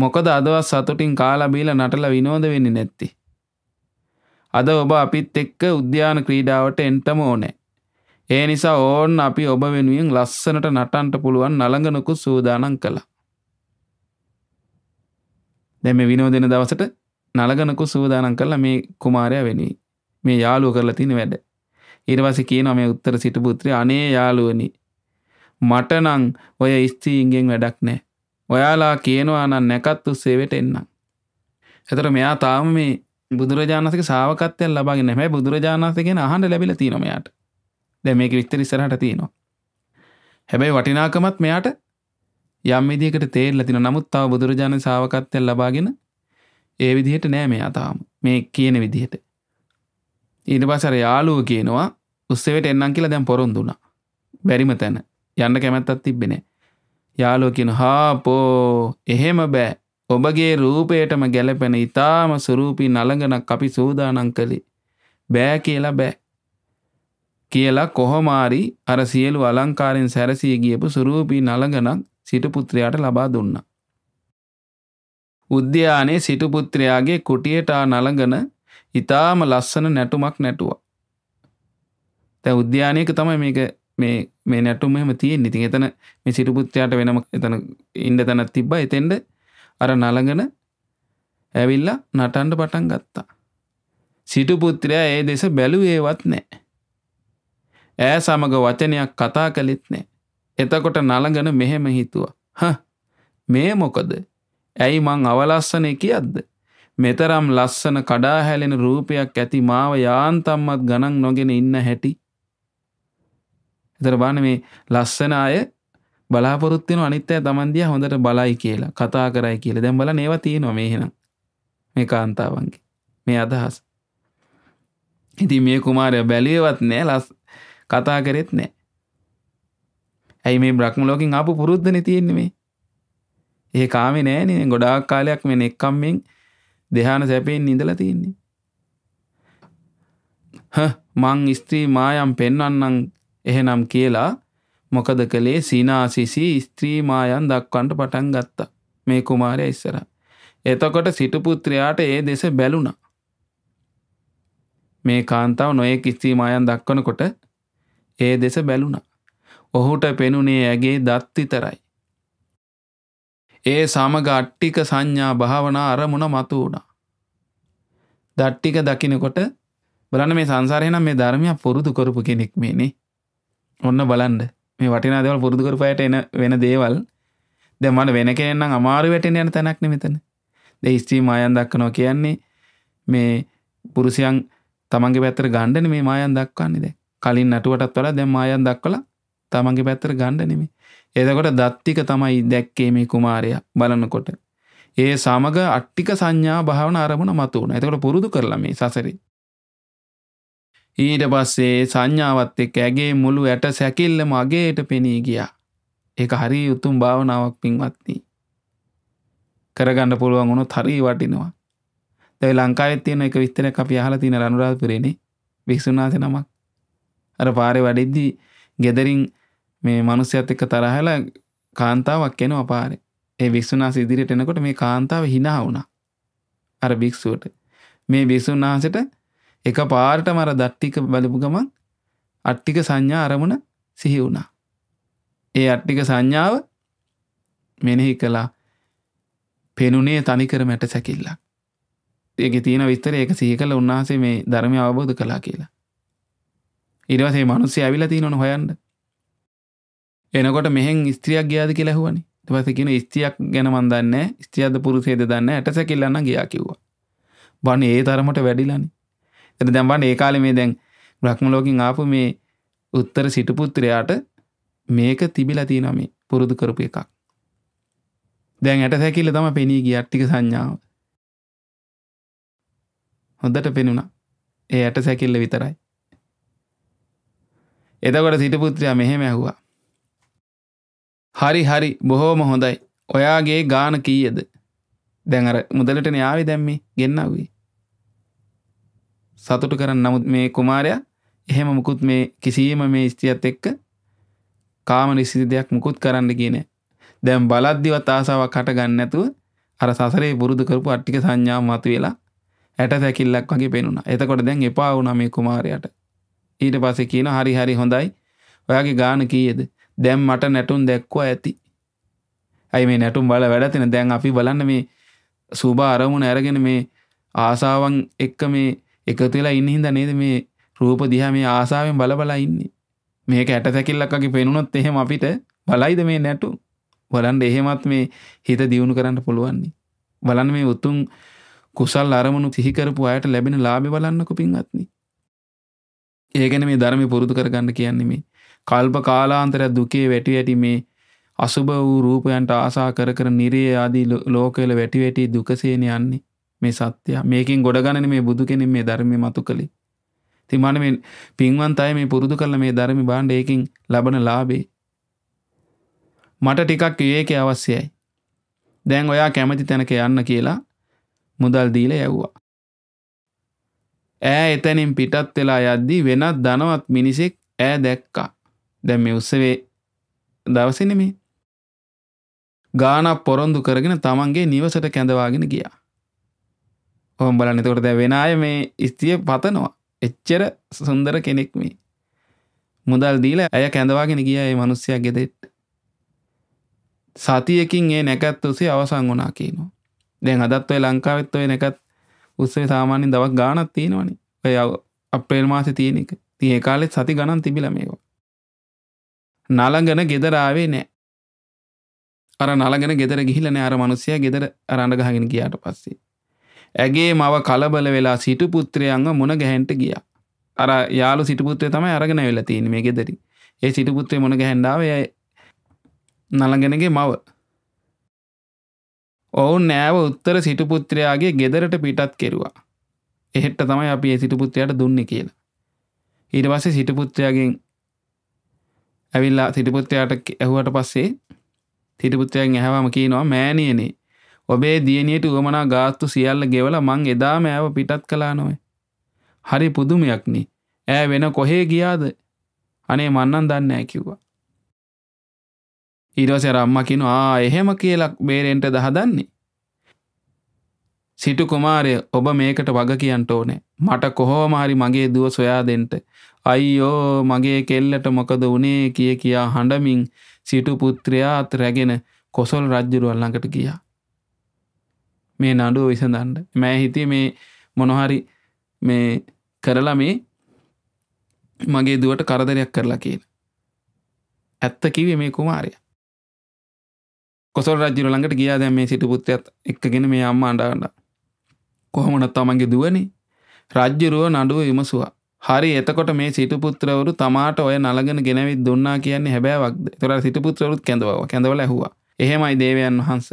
මොකද අදවත් සතුටින් කාලබීල නටල විනෝද වෙන්නේ නැත්ති. අද ඔබ අපිත් එක්ක උද්‍යාන ක්‍රීඩාවට එන්ටම ඕනෑ. ඒ නිසා ඕන් අපි ඔබ වෙනුවෙන් ලස්සනට නටන්ට පුළුවන් නළඟනකු සූදානම් කළා. දැම විනෝදෙන දවසට නළගනකු සූදානම් කරලා මේ කුමාරය වෙනුයි මේ යාලුව කරලා තින වැඩ. ඉරවස කියන මේ උත්තර සිට පුත්‍රය අනේ යාලුවනි මටනං ඔය ස්තීන්ගෙන් වැඩක් නෑ. ඔයාලා කියනවා නම් නැකත්තු සේවට එන්නම්. එතර මෙයා තාම මේ බුදුරජාණසක සාවකත්ය ලබාගෙන හැයි බුදුරජාණසකෙන අහන්ඩ ලැබිල තිනොමයාට දැ මේක විස්තර ඉස්සරහට තියෙනවා. හැබැයි වටිනාකමත් මෙයාට යම් විදිකට තේල් ලතින නමුත් තාව බුදුරජාණ සාවකත්ය ලබාගෙන ඒ විදිහට නෑ මේ අතාම මේ කියන විදිහට. ඊට පසර යාලුව කියනවා උස්සවට එන්නම් කියලා දැන් පොරොන්දුනා. බැරිම තැන යන්න කැමැත්තත් තිබෙන. යාලෝකින් හාපෝ එහෙම බෑ ඔබගේ රූපයටම ගැලපෙන ඉතාම සුරූපී නළඟනක් අපි සූදානං කළේ. බෑ කියලා බෑ. කියලා කොහොමාරි අර සියලු අලංකාරෙන් සැරසී ගියපු සුරූපී නළඟනක් සිටුපුත්‍රයාට ලබා දුන්නා. උද්‍යානයේ සිටුපුත්‍රයාගේ කුටියට නළඟන ඉතාම ලස්සන නැටුමක් නැටුවා. තැ උද්‍යානයක තමයි මේක මේ මේ නැටුම් මෙහම තියෙන් ඉතින් එතන මේ සිටුපුත්‍රයාට වෙනම එතන ඉන්ඩ තැනත් තිබ්බ එතෙන්ට අර නළඟන ඇවිල්ලා නටන්ඩ පටන් ගත්තා. සිටුපුත්‍රයා ඒ දෙස බැලුවේවත් නෑ. ඇය සමඟ වචනයක් කතා කළෙත් නෑ. එතකොට නළඟන මෙහෙම හිතුවා. හ මේ මොකද ඇයි මං අවලස්සනය කියද්ද. මෙතරම් ලස්සන කඩාහැලෙන රූපයක් ඇති මාව යාන්තම්මත් ගණන් නොගෙන ඉන්න හැටි එතර බාන මේ ලස්සන අය බලාපොරොත්තින අනිත්තය තමන්දිය හොඳට බලයි කියලා කතා කරයි කියලා දැම් බල නේව තියෙනවා මේහෙනම් මේ කාන්තාවන්ගේ මේ අදහස් ඉති මේ කුමාරය බැලියවත් නෑ ලස් කතා කරෙත් නෑ ඇයි මේ බ්‍රහ්ම ලෝකින් අප පුරුද්ධන තියෙන්නේ මේ ඒ කාමේ නෑනේ ගොඩාක් කාලයක් මේ නෙක්කම්මෙන් දෙහාන සැපයෙන් ඉඳලා තියෙන්නේ. හ මං ස්ත්‍රී මායම් පෙන්වන්නම් එහෙනම් කියලා මොකද කළේ සීනාසිසි ස්ත්‍රීමායන් දක්වන්ට පටන් ගත්තා මේ කුමාරය ඉස්සර. එතකොට සිටුපුත්‍රයාට ඒ දෙස බැලුණ. මේ කාන්තාව නොයෙක් ස්ත්‍රීමායන් දක්වනකොට ඒ දෙස බැලුණ. ඔහුට පෙනුනේ ඇගේ දත්තිතරයි. ඒ සමග අට්ටික සංඥා භාවනා අරමුණ මතු වුණා. දට්ටික දකිනකොට බලන්න මේ සංසාරය නම් මේ ධර්මයක් පුරුදු කරපු කෙනෙක් මේනේ ඔන්න බලන්ඩ මේ වටිනා දෙවල් පුරදුකරපයට එන වෙන දේවල් දෙමට වෙන කෙන්න්නම් අමාරු වැටෙන යන තැනක්න මෙතන ද ස්ත්‍රී මායන් දක්කනෝ කියන්නේ මේ පුරුසියන් තමන්ගේ පැත්තර ගණ්ඩන මේ මායන් දක්වන්නේද කලින් නටුවටත් වල දැම් මායන් දක්වලා තමන්ගේ පැත්තර ගණ්ඩ නෙමේ එදකොට දත්තික තමයි දැක්කේ මේ කුමාරය බලන්නකොට ඒ සමග අට්ටික සංඥා භාවන අරමුණ මතුවන එතකොට පුරුදු කරලා මේ සසරේ ඊට පස්සේ සංඥාවත් එක් ඇගේ මුළු ඇට සැකිල්ල මගේට පෙනී ගියා. එක හරි උතුම් භාවනාවක් පින්වත්නී. කරගන්න පුළුවන් වුණු හරී වටිනවා. දැයි ලංකාවේ තියෙන එක විස්තර අපි අහලා තියෙන රණුරාධපුරේනේ වික්ෂුණාසේ නමක්. අර පාරේ වඩිද්දී ගෙදරින් මේ මිනිස්සයත් එක්ක තරහලා කාන්තාවක් එනවා පාරේ. ඒ වික්ෂුණාස ඉදිරියට එනකොට මේ කාන්තාව hina වුණා. අර භික්ෂුවට. මේ භික්ෂුණාසට එක පාරට මර දට්ටික බලපු ගමන් අට්ටික සංඥා අරමුණ සිහි වුණා. ඒ අට්ටික සංඥාව මෙනෙහි කලා පෙනුනේ තනිකර මැට සැකිල්ලක්. ඒක තියෙන විස්තර ඒක සිහි කළ උන්වහසේ මේ ධර්මය අවබෝධ කලා කියලා. ඉරවසේ මනුස්සේ ඇවිල තියෙන ඕන හොයන්ඩ. එනකොට මෙහෙන් ස්ත්‍රියක් ගයාද කියලා හුවනි පස කියෙන ස්තියක් ගැන මන්දන්න ස්ත්‍රියද පුරුසේද දන්න ඇට සැකිල්ලන්න ගයා කිව්වා. බන ඒ තරමට වැඩිලනි එත දැම්බන්න ඒ කාලේ මේ දැන් බ්‍රහ්ම ලෝකෙන් ආපු මේ උත්තර සිටුපුත්‍රයාට මේක තිබිලා තියෙනවා මේ පුරුදු කරපු එකක්. දැන් ඇට සැකිල්ල තමයි පෙනී ගිය අට්ටික සංඥාව. හොඳට පෙනුණා. ඒ ඇට සැකිල්ල විතරයි. එතකොට සිටුපුත්‍රයා මෙහෙම ඇහුවා. හරි හරි බොහෝම හොඳයි. ඔයාගේ ගාන කීයද? දැන් අර මුදලටනේ ආවේ දැන් මේ ගෙන්නව්වේ. සතුට කරන්න නමුත් මේ කුමාරයා එහෙම මුකුත් මේ කිසිීම මේ ස්තියත් එක්ක කාම නිසිසි දෙයක් මුකුත් කරන්න කියන දැම් බලද්දිවත් ආසාවක් කටගන්න ඇතුව අර සසරේ බුරුදු කරපු අට්ටික සංඥා මතු වෙලා ඇට සැකිල්ලක් වගේ පෙනුණා එතකොට දැන් එපා වුණා මේ කුමාරයට ඊට පස්සේ කියන හරි හරි හොඳයි ඔයාගේ ගාන කීයද දැම් මට නැටුම් දැක්වා ඇති ඇයි මේ නැටුම් බල වැඩතින දැන් අපි බලන්න මේ සුභ අරමුණ ඇරගෙන මේ ආසාවන් එක්ක මේ එකතු වෙලා ඉන්න හින්දා නේද මේ රූප දිහා මේ ආසාවෙන් බලබලා ඉන්නේ. මේක ඇට තැකිල්ලක් වගේ පෙනුනොත් එහෙම අපිට බලයිද මේ නැටු? බලන්න එහෙමත් මේ හිත දියුණු කරන්න පුළුවන්. බලන්න මේ උතුම් කුසල් අරමුණු සිහි කරපු අයට ලැබෙන ලාභය බලන්නකො පින්වත්නි. ඒ ගැන මේ ධර්මය පුරුදු කරගන්න කියන්නේ මේ කල්ප කාලාන්තරයක් දුකේ වැටි ඇති මේ අසුභ වූ රූපයන්ට ආසා කර කර නිරේ ආදී ලෝකවල වැටි වැටි දුකසේන යන්නේ. මේ සත්‍යය මේකින් ගොඩගණන මේ බුදු කෙනෙ මේ ධර්මය මතු කළේ තිමන මේ පින්වන්ත අය මේ පුරුදු කරල මේ ධර්මි බාණ්ඩ ඒකින් ලබන ලාබේ මට ටිකක් ඒක අවශ්‍යයි දැන් ඔයා කැමති තැනක යන්න කියලා මුදල් දීල යැව්වා ඈ එතැනින් පිටත් වෙලා යද්දී වෙනත් දනවත් මිනිසෙක් ඈ දැක්කා දැම් මේ උත්සවේ දවසනෙමේ ගානක් පොරොන්දු කරගෙන තමන්ගේ නිවසට කැඳවාගෙන ගියා හොම් බලන්න තකොට දැ වෙනය මේ ස්තිය පතනවා එච්චර සුන්දර කෙනෙක් මේ මුදල් දීල ඇය කැඳවාගෙන ගිය ඒ මනුස්සයක් ගෙදෙට් සතියකින් ඒ නැකත් උසේ අවසං වනා කියනවා දැන් අදත් ඔය ලංකාවෙත් ඔය නැකත් උත්සේ සාමාන්‍යෙන් දවක් ගානත් තියෙනවනි ඔය අපේල් මාසි තියෙන එක තිය කාලෙත් සති ගණන් තිබිල මේකෝ නලගන ගෙදරාවේ නෑ අර නලගෙන ගෙදර ගිහිලන අර මනුස්සය ගෙදර අරණඩ ගහගෙන කියාට පස්සේ ඇගේ මව කලබල වෙලා සිටු පුත්‍රයන්ග මොන ගැහැන්ට ගිය අර යාලු සිටපුත්‍රය තම අරගෙන වෙලා තියෙන මේ ගෙදරි ඒ සිටපුත්‍රය මොන ගැහැන්ඩාව නළගෙනගේ මව ඔවුන් නෑව උත්තර සිටුපුත්‍රයාගේ ගෙදරට පිටත් කෙරවා එහෙට තමයි අපි ඒ සිටපුත්‍රයට දුන්න කියලා ඊට පස්සේ සිටපුත්‍රයාගෙන් ඇවිල්ලා සිටපුත්‍රයාට ඇහුවට පස්සේ සිටපුත්‍රයන් ඇහවම කියනවා මෑනියනේ ඔබේ දියණියට උවමනා ගාස්තු සියල්ල ගෙවලා මං එදාම ඇව පිටත් කළා නොවේ. හරි පුදුමයක්නේ. ඈ වෙන කොහේ ගියාද? අනේ මන්නම් දන්නේ නැහැ කිව්වා. ඊට පස්සේ අම්මා කියනවා ආ එහෙම කියලා බේරෙන්ට දහදන්නේ. සිටු කුමාරය ඔබ මේකට වග කියන්න ඕනේ. මට කොහොම හරි මගේ දුව සොයා දෙන්න. අයියෝ මගේ කෙල්ලට මොකද උනේ කිය කියා හඬමින් සිටු පුත්‍රයාත් රැගෙන කොසල් රජුරුවන් ළඟට ගියා. මේ නඩුව විසඳන්ඩ මෑ හිතේ මේ මොනොහරි මේ කරලා මේ මගේ දුවට කරදරයක් කරලා කියන ඇත්ත කිවේ මේ කුමාරය කොසල් රජර ළඟට ගියා දැ මේ සිට පුත්තයත් එක්කගෙන මේ අම්ම අඩාඩ කොහොමනත් තමන්ගේ දුවනේ රජ්ජුරුව නඩුව විමසවා හරි එතකොට මේ සිටපුත්‍රවරු තමාට ඔය නලගෙන ගෙනවිත් දුන්නා කියන්නේ හැබෑවක්ද තොර සිටපුත්‍රවරුත් කැඳවව කැඳවල ඇහවා එහෙමයි දේවයන් වහන්ස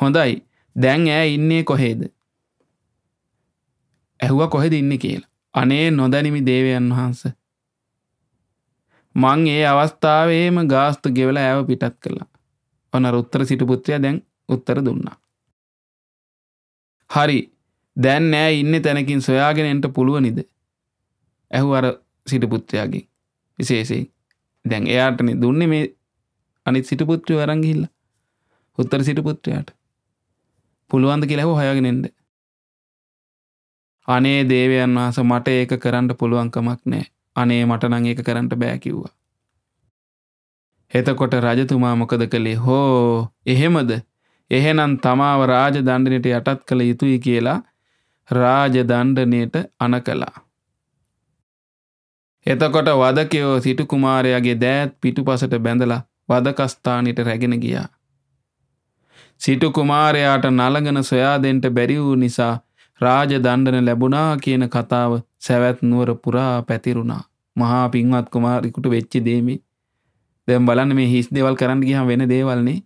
හොඳයි දැන් ඇ ඉන්නේ කොහේද. ඇහුව කොහෙද ඉන්න කියලා. අනේ නොදැනිමි දේවයන් වහන්ස. මං ඒ අවස්ථාවේම ගාස්තු ගෙවල ඇව පිටත් කළා. ඔන රුත්තර සිටපුත්‍රය දැන් උත්තර දුන්නා. හරි දැන් නෑ ඉන්න තැනකින් සොයාගෙන එන්ට පුළුවනිද. ඇහු අර සිටපුත්‍රයාගේ විශේෂයි දැන් එයාටන දුන්නේ මේ අනිත් සිටපුත්‍රය වරංගිහිල්ල උත්තර සිටපුත්‍රයාට පුළුවන්ද කියලහෝ හයගෙනෙන්ද. අනේ දේවයන් වහස මට ඒක කරන්න පුළුවන්කමක් නෑ අනේ මටනං ඒක කරන්නට බෑකිව්වා. එතකොට රජතුමා මොකද කළේ හෝ එහෙමද එහෙනම් තමාව රාජ දණ්ඩනයට යටත් කළ යුතුයි කියලා රාජ දණ්ඩනයට අන කළා. එතකොට වදකයෝ සිටු කුමාරයාගේ දෑත් පිටුපසට බැඳලා වදකස්ථානයට රැගෙන ගියා. සිටු කුමාරයාට නළඟන සොයා දෙන්න බැරි වූ නිසා රාජ දණ්ඩන ලැබුණා කියන කතාව සැවැත් නුවර පුරා පැතිරුණා. මහා පින්වත් කුමාරිකුට වෙච්ච දෙමේ. දැන් බලන්න මේ හිස් දේවල් කරන්න ගියහම වෙන දේවල් නේ.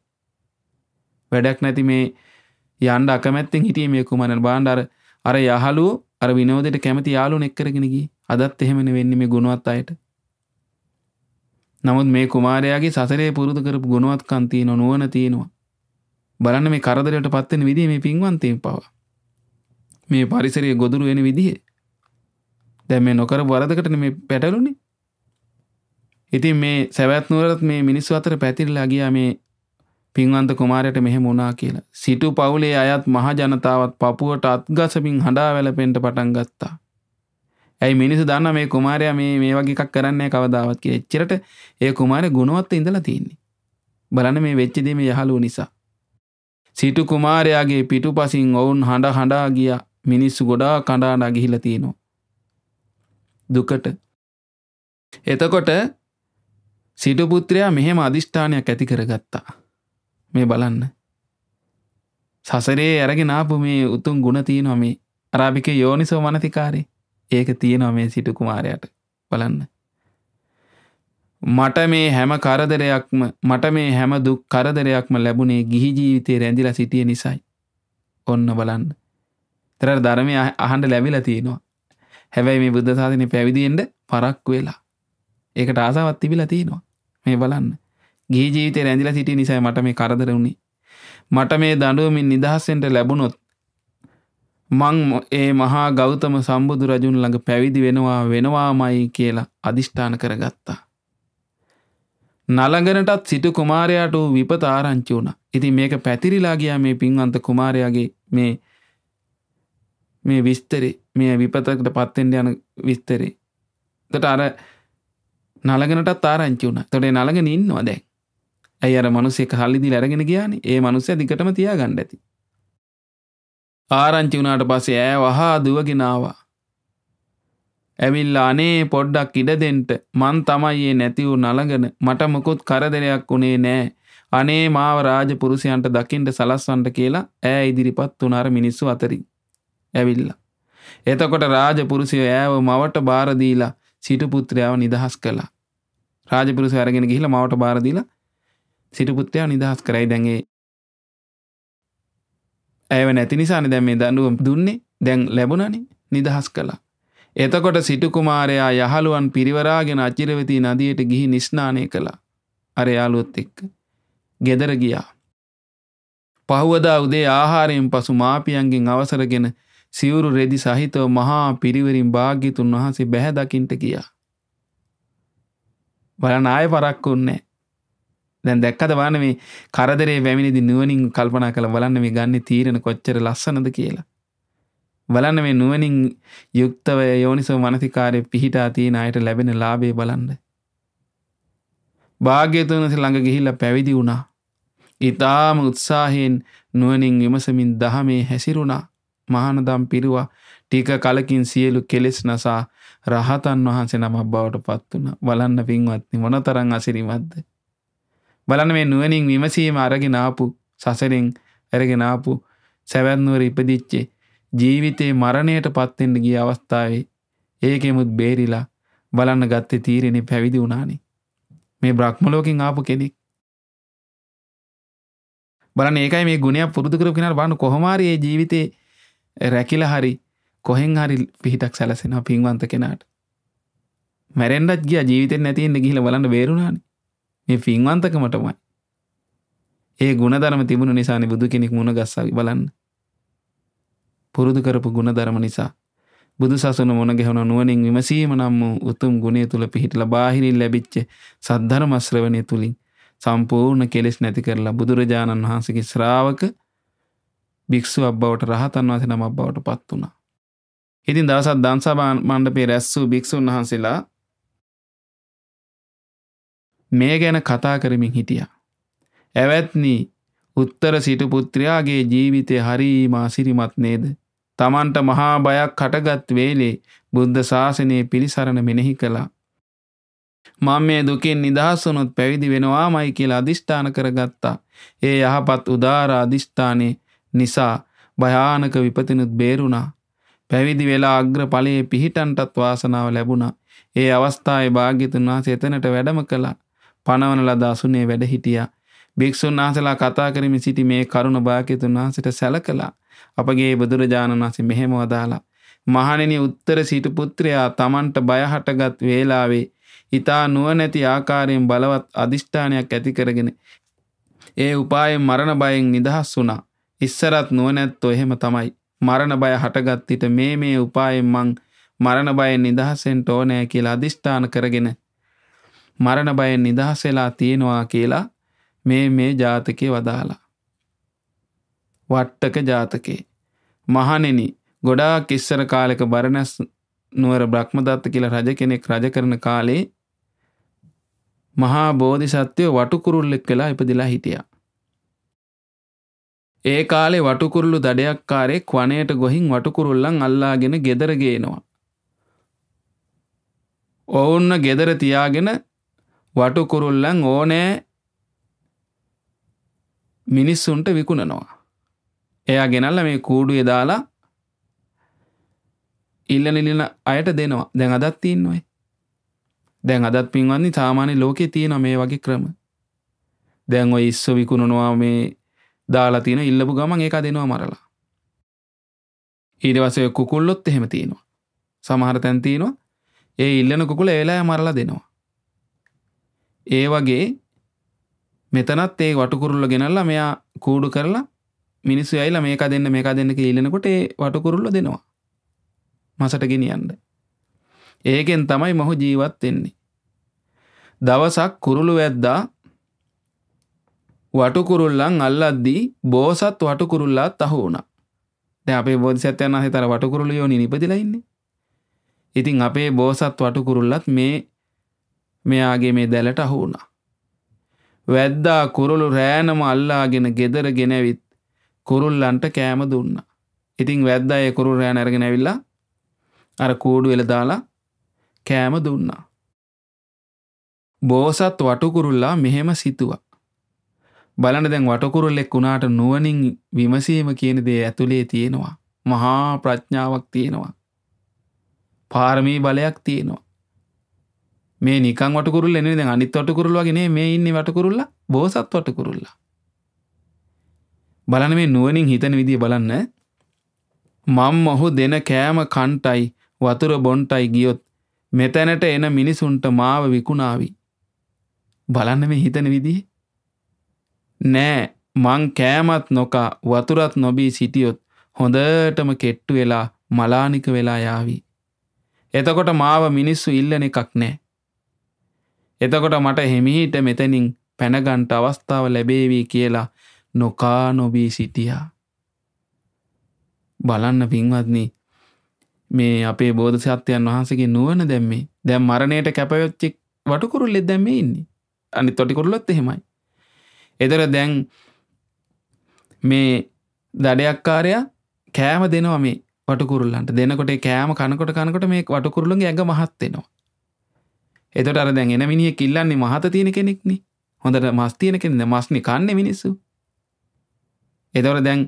වැඩක් නැති මේ යන්න අකමැත්තෙන් හිටියේ මේ කුමාරයන් බාණ්ඩ අර අර යහළුව අර විනෝදයට කැමති යාළුවෙක් කරගෙන ගියේ. අදත් එහෙමනේ වෙන්නේ මේ ගුණවත් අයට. නමුත් මේ කුමාරයාගේ සසරේ පුරුදු කරපු ගුණවත්කම් තියෙන නුවණ තියෙනවා. බලන්න මේ කරදරයට පත්වෙන විදි මේ පින්වන්තයෙන් පව. මේ පරිසරය ගොදුරු වෙන විදිහ. දැ මේ නොකර වරදකටන මේ පැටලුණි. ඉතින් මේ සැවැත් නුවරත් මේ මිනිස් අතර පැතිරලා ගියා මේ පින්වන්ත කුමාරයට මෙහෙම වුණා කියලා. සිටු පවුලේ අයත් මහජනතාවත් පපුුවට අත්ගසමින් හඩා වැලපෙන්ට පටන් ගත්තා. ඇයි මිනිස දන්න මේ කුමාරය මේ මේ වගේ එකක් කරන්නේ කවදාවත් කිය එච්චරට ඒ කුමාරය ගුණුවත්ත ඉඳලා තියන්නේ. බලන මේ වෙච්චදීම යහලු නිසා. සිටු කුමාරයාගේ පිටුපසින් ඔවුන් හඬ හඬා ගියා මිනිස්සු ගොඩා කඩා නගිහිලා තියෙනවා. දුකට. එතකොට සිටු පුත්‍රයා මෙහෙම අදිෂ්ඨානයක් ඇති කරගත්තා. මේ බලන්න. සසරේ අරගෙන ආපු මේ උතුම් ගුණ තියෙනවා මේ අරාබිකේ යෝනිසෝ මනතිකාරේ. ඒක තියෙනවා මේ සිටු කුමාරයාට. බලන්න. මට මේ හැම කරදරයක්ම මට මේ හැම දුක් කරදරයක්ම ලැබුණේ ගිහි ජීවිතේ රැඳිලා සිටිය නිසයි. ඔන්න බලන්න. තර ධර්මය අහන්ඩ ලැබිලා තියෙනවා. හැබැයි මේ බුද්ධසාධන පැවිදිෙන්ට පරක් වෙලා. ඒකට ආසාවත් තිබිලා තියෙනවා. මේ බලන්න. ගිහි ජීවිතේ රැඳිලා සිටිය නිසයි මට මේ කරදර වුණේ. මට මේ දඩුවමින් නිදහස්සෙන්ට ලැබුණොත් මං ඒ මහා ගෞතම සම්බුදු රජුන් ළඟ පැවිදි වෙනවා වෙනවාමයි කියලා අධිෂ්ඨාන කරගත්තා. නළඟනටත් සිටු කුමාරයාට වූ විපත ආරංචි වුණා. ඉතින් මේක පැතිරිලා ගියා මේ පින්වන්ත කුමාරයාගේ මේ මේ විස්තරේ මේ විපතකට පත් වෙන්න යන විස්තරේ. එතට අර නළඟනටත් ආරංචි වුණා. එතකොට නළඟන ඉන්නවා දැන්. ඇයි අර මිනිස්සෙක් හල්ලිදිලා අරගෙන ගියානේ. ඒ මිනිස්සයා දිගටම තියාගන්න ඇති. ආරංචි වුණාට පස්සේ ඈ වහා දුවගෙන ආවා. ඇවිල්ලා අනේ පොඩ්ඩක් ඉඩ දෙන්න මං තමයි ඒ නැතිව නලගෙන මට මුකුත් කරදරයක් උනේ නෑ අනේ මාව රාජපුරුෂයන්ට දකිින්ට සලස්වන්ට කියලා ඈ ඉදිරිපත් වනාර මිනිස්සු අතරින්. ඇවිල්ලා. එතකොට රාජපුරුෂය ඇව මවට බාරදීලා සිටුපුත්‍රයාව නිදහස් කලා. රාජපුරුෂ අරගෙන ගිහිල මවට බාරදීලා සිටුපුත්‍රයාව නිදහස් කරයි දැන්ගේ. ඇව නැති නිසාන දැම් මේ දඩුවම් දුන්නේ දැන් ලැබුණනේ නිදහස් කලා. එතකොට සිටුකුමාරයා යහළුවන් පිරිවරාගෙන අචිරවෙතිී නදියට ගිහි නිස්්නානය කළා. අර යාළුවොත් එක්ක. ගෙදර ගියා. පහුවදා උදේ ආහාරයෙන් පසු මාපියන්ගෙන් අවසරගෙන සිවුරු රෙදි සහිතව මහා පිරිවරින් භාග්‍යතුන් වහන්සේ බැහැදකින්ට ගියා. බලන ආය පරක්කු උන්නේ. දැන් දැක්කද බලන්න මේ කරදරේ වැමිනිදි නුවණින් කල්පනා කරලා බලන්න මේ ගන්නේ තීරණ කොච්චර ලස්සනද කියලා. බලන්න මේ නුවනින් යුක්තව යෝනිසෝ මනතිකාරය පිහිටා තියෙන අයට ලැබෙන ලාබේ බලන්ඩ. භාග්‍යතුනසි ළඟ ගිහිල්ල පැවිදි වුණා. ඉතාම උත්සාහයෙන් නුවනින් විමසමින් දහමේ හැසිරුණා මහනදම් පිරුවා ටික කලකින් සියලු කෙලෙස් නසා රහතන් වහන්සේ නමක් බවට පත්වන බලන්න පින්වත්නි මොනතරං අසිරිමත්ද. බලන මේ නුවනින් විමසීම අරගෙනාපු සසරෙන් ඇරගෙනාපු සැවැත්නුවර ඉපදිච්චේ ජීවිතේ මරණයට පත්වෙන්ට ගිය අවස්ථාවේ ඒකෙමුත් බේරිලා බලන්න ගත්තේ තීරෙනෙ පැවිදි වුණානේ. මේ බ්‍රහ්මලෝකින් ආපු කෙනෙක්. බලන්න ඒකයි මේ ගුණයක් පුරුදු කරපු කෙනාට බලන්න කොහොමාරි ඒ ජීවිතේ රැකිලා හරි කොහෙන් හරි පිහිටක් සැලසෙනවා පින්වන්ත කෙනාට. මැරෙන්ඩත් ගිය ජීවිතෙන් නැතින්න ගිහිල බලන්න බේරුණානි මේ පින්වන්තකමටමයි. ඒ ගුණධරම තිබුණු නිසානි බුදු කෙනෙක් මුණ ගස්සවි බලන්න. පුරුදු කරපු ගුණධර්ම නිසා. බුදු සසුන මොන ගැහුණ නුවනින් විමසීම නම් වූ උතුම් ගුණේ තුළ පිහිටල බාහිරින් ලැබිච්ච සද්ධර්මශ්‍රවනය තුළින් සම්පූර්ණ කෙලෙස් නැති කරලා බුදුරජාණන් වහන්සගේ ශ්‍රාවක භික්ෂු අබ්බවට රහතන් වසෙන නම අබ්බවට පත් වුණා. ඉතින් දවසත් දංසභා මණ්ඩපේ රැස්සූ භික්‍ෂූන් වහන්සේලා මේ ගැන කතා කරමින් හිටියා. ඇවැත්නී උත්තර සිටු පුත්‍රයාගේ ජීවිතය හරීම අසිරිමත් නේද තමන්ට මහා බයක් කටගත් වේලේ බුද්ධ ශාසනයේ පිළිසරණ මෙනෙහි කළා. මම මේ දුකින් නිදහස් වුණොත් පැවිදි වෙනවාමයි කියලා අදිෂ්ඨාන කරගත්තා. ඒ යහපත් උදාර අදිෂ්ඨානේ නිසා භයානක විපතිනුත් බේරුණා. පැවිදි වෙලා අග්‍ර ඵලයේ පිහිටන්ටත් වාසනාව ලැබුණා. ඒ අවස්ථාවේ භාග්‍යතුන් වහන්සේ එතනට වැඩම කළා. පණවන ලද අසුනේ වැඩ හිටියා. භික්ෂුන් වහන්සේලා කතා කරමින් සිටි මේ කරුණ භාග්‍යතුන් වහන්සේට සැලකලා අපගේ බුදුරජාණන් වහන්සේ මෙහෙම වදාලා මහණෙනි උත්තර සිටු පුත්‍රයා Tamanට බයහටගත් වේලාවේ ඊතා නුවණැති ආකාරයෙන් බලවත් අදිෂ්ඨානයක් ඇති කරගෙන ඒ උපායෙන් මරණ බයෙන් නිදහස් වුණා. ඉස්සරත් නුවණැත්තෝ එහෙම තමයි. මරණ බය හටගත් විට මේ මේ උපායෙන් මං මරණ බයෙන් නිදහසෙන්න ඕනෑ කියලා අදිෂ්ඨාන කරගෙන මරණ බයෙන් නිදහස් වෙලා තියෙනවා කියලා මේ මේ ජාතකයේ වදාලා. වට්ටක ජාතකේ. මහනෙන ගොඩාක් ඉස්සර කාලෙක බරණැස් නුවර බ්‍රහ්මදත්ත කියලා රජ කෙනෙක් රජ කරන කාලේ මහා බෝධි සත්‍යය වටුකුරුල්ලෙක් වෙලා ඉපදිලා හිටිය. ඒ කාලේ වටුකුරුල්ලු දඩයක්කාරෙක් වනයට ගොහින් වටුකුරුල්ලන් අල්ලාගෙන ගෙදරගේනවා. ඔවුන්න ගෙදර තියාගෙන වටුකුරුල්ලන් ඕනෑ මිනිස්සුන්ට විකුණනවා. එයා ගෙනල්ල මේ කූඩුවේ දාලා ඉල්ල නිලින අයට දෙනවා දැන් අදත් තියන්නොයි දැන් අදත් පින්වන්නේ තාමාන්‍ය ලෝකෙ තියෙන මේ වගේ ක්‍රම දැන් ඔය ඉස්ස විකුණනවා මේ දාලා තියෙන ඉල්ලපු ගමන් ඒක දෙනවා මරලා ඊට පස්සේ කුකුල්ලොත් එහෙම තියෙනවා සමහර තැන් තියෙනවා ඒ ඉල්ලන කුකුල ඒ වෙලාවේ මරලා දෙනවා ඒ වගේ මෙතනත් ඒ වටකුරුල්ල ගෙනල්ලා මෙයා කූඩු කරලා මිනිස්සු ඇයිල මේක දෙන්න මේක දෙන්න ඉල්ලෙනකොට වටකුරුල්ල දෙනවා මසට ගෙනියන්ඩ ඒකෙන් තමයි මොහු ජීවත් එෙන්නේ දවසක් කුරුළු වැද්දා වටකුරුල්ලන් අල්ලද්දී බෝසත් වටකුරුල්ලත් අහු වුණ අපේ බෝධසත්යන හිතර වටකුරුලියෝ නිපදිලඉන්නේ ඉතින් අපේ බෝසත් වටකුරුල්ලත් මේ මෙයාගේ මේ දැලට අහු වුණා වැද්දා කුරුළු රෑනම අල්ලාගෙන ගෙදර ගෙනැවිත් කුරුල්ලන්ට කෑම දුන්න. ඉතිං වැද්ද ඒ කුරුරෑ නැරගෙන ඇවිල්ලා අර කූඩු වෙලදාලා කෑම දුන්නා. බෝසත් වටකුරුල්ලා මෙහෙම සිතුවා. බලන දැන් වටකුරුල්ලෙක් වුණාට නුවනින් විමසීම කියන දේ ඇතුළේ තියෙනවා. මහා ප්‍රඥාවක් තියෙනවා. පාර්මී බලයක් තියෙනවා. මේ නිකන් වටකුරුල්ල එන්නේ දැන් අනිත් වටකුරුල්ලා වගේ නේ මේ ඉන්නේ වටකුරුල්ලා බෝසත් වටකුරුල්ලා. බලන මේ නුවණින් හිතන විදිය බලන්න මම මොහු දෙන කෑම කන්ටයි වතුර බොන්ටයි ගියොත් මෙතැනට එන මිනිසුන්ට මාව විකුණාවි. බලන්න මේ හිතන විදිහ. නෑ මං කෑමත් නොකා වතුරත් නොබී සිටියොත් හොඳටම කෙට්ටු වෙලා මලානික වෙලා යාවි. එතකොට මාව මිනිස්සු ඉල්ලන එකක් නෑ. එතකොට මට හෙමිහිට මෙතැනින් පැනගන්ට අවස්ථාව ලැබේවී කියලා නොකා නොබී සිටියා. බලන්න පින්වත්නි මේ අපේ බෝධ සත්‍යයන් වහන්සගේ නුවන දැම්මේ දැම් මරණයට කැපයොච්චෙක් වටකුරුල්ලෙ දැම්ම ඉන්නේ අනි තොටිකුරලොත් එහෙමයි. එතර දැන් මේ දඩයක්කාරයා කෑම දෙනවා මේ වටකුරල්ලන්ට දෙනකොට කෑම කනකොට කනකොට මේ වටකුරලුන්ගේ ඇඟ මහත්වෙනවා. එතට අර දැන් එන මිනිිය කිල්ලන්නේ මහත තියෙන කෙනෙක්න හොඳට මස් තියෙන කෙනෙ මස්නි කන්න මිනිස්සු එතවට දැන්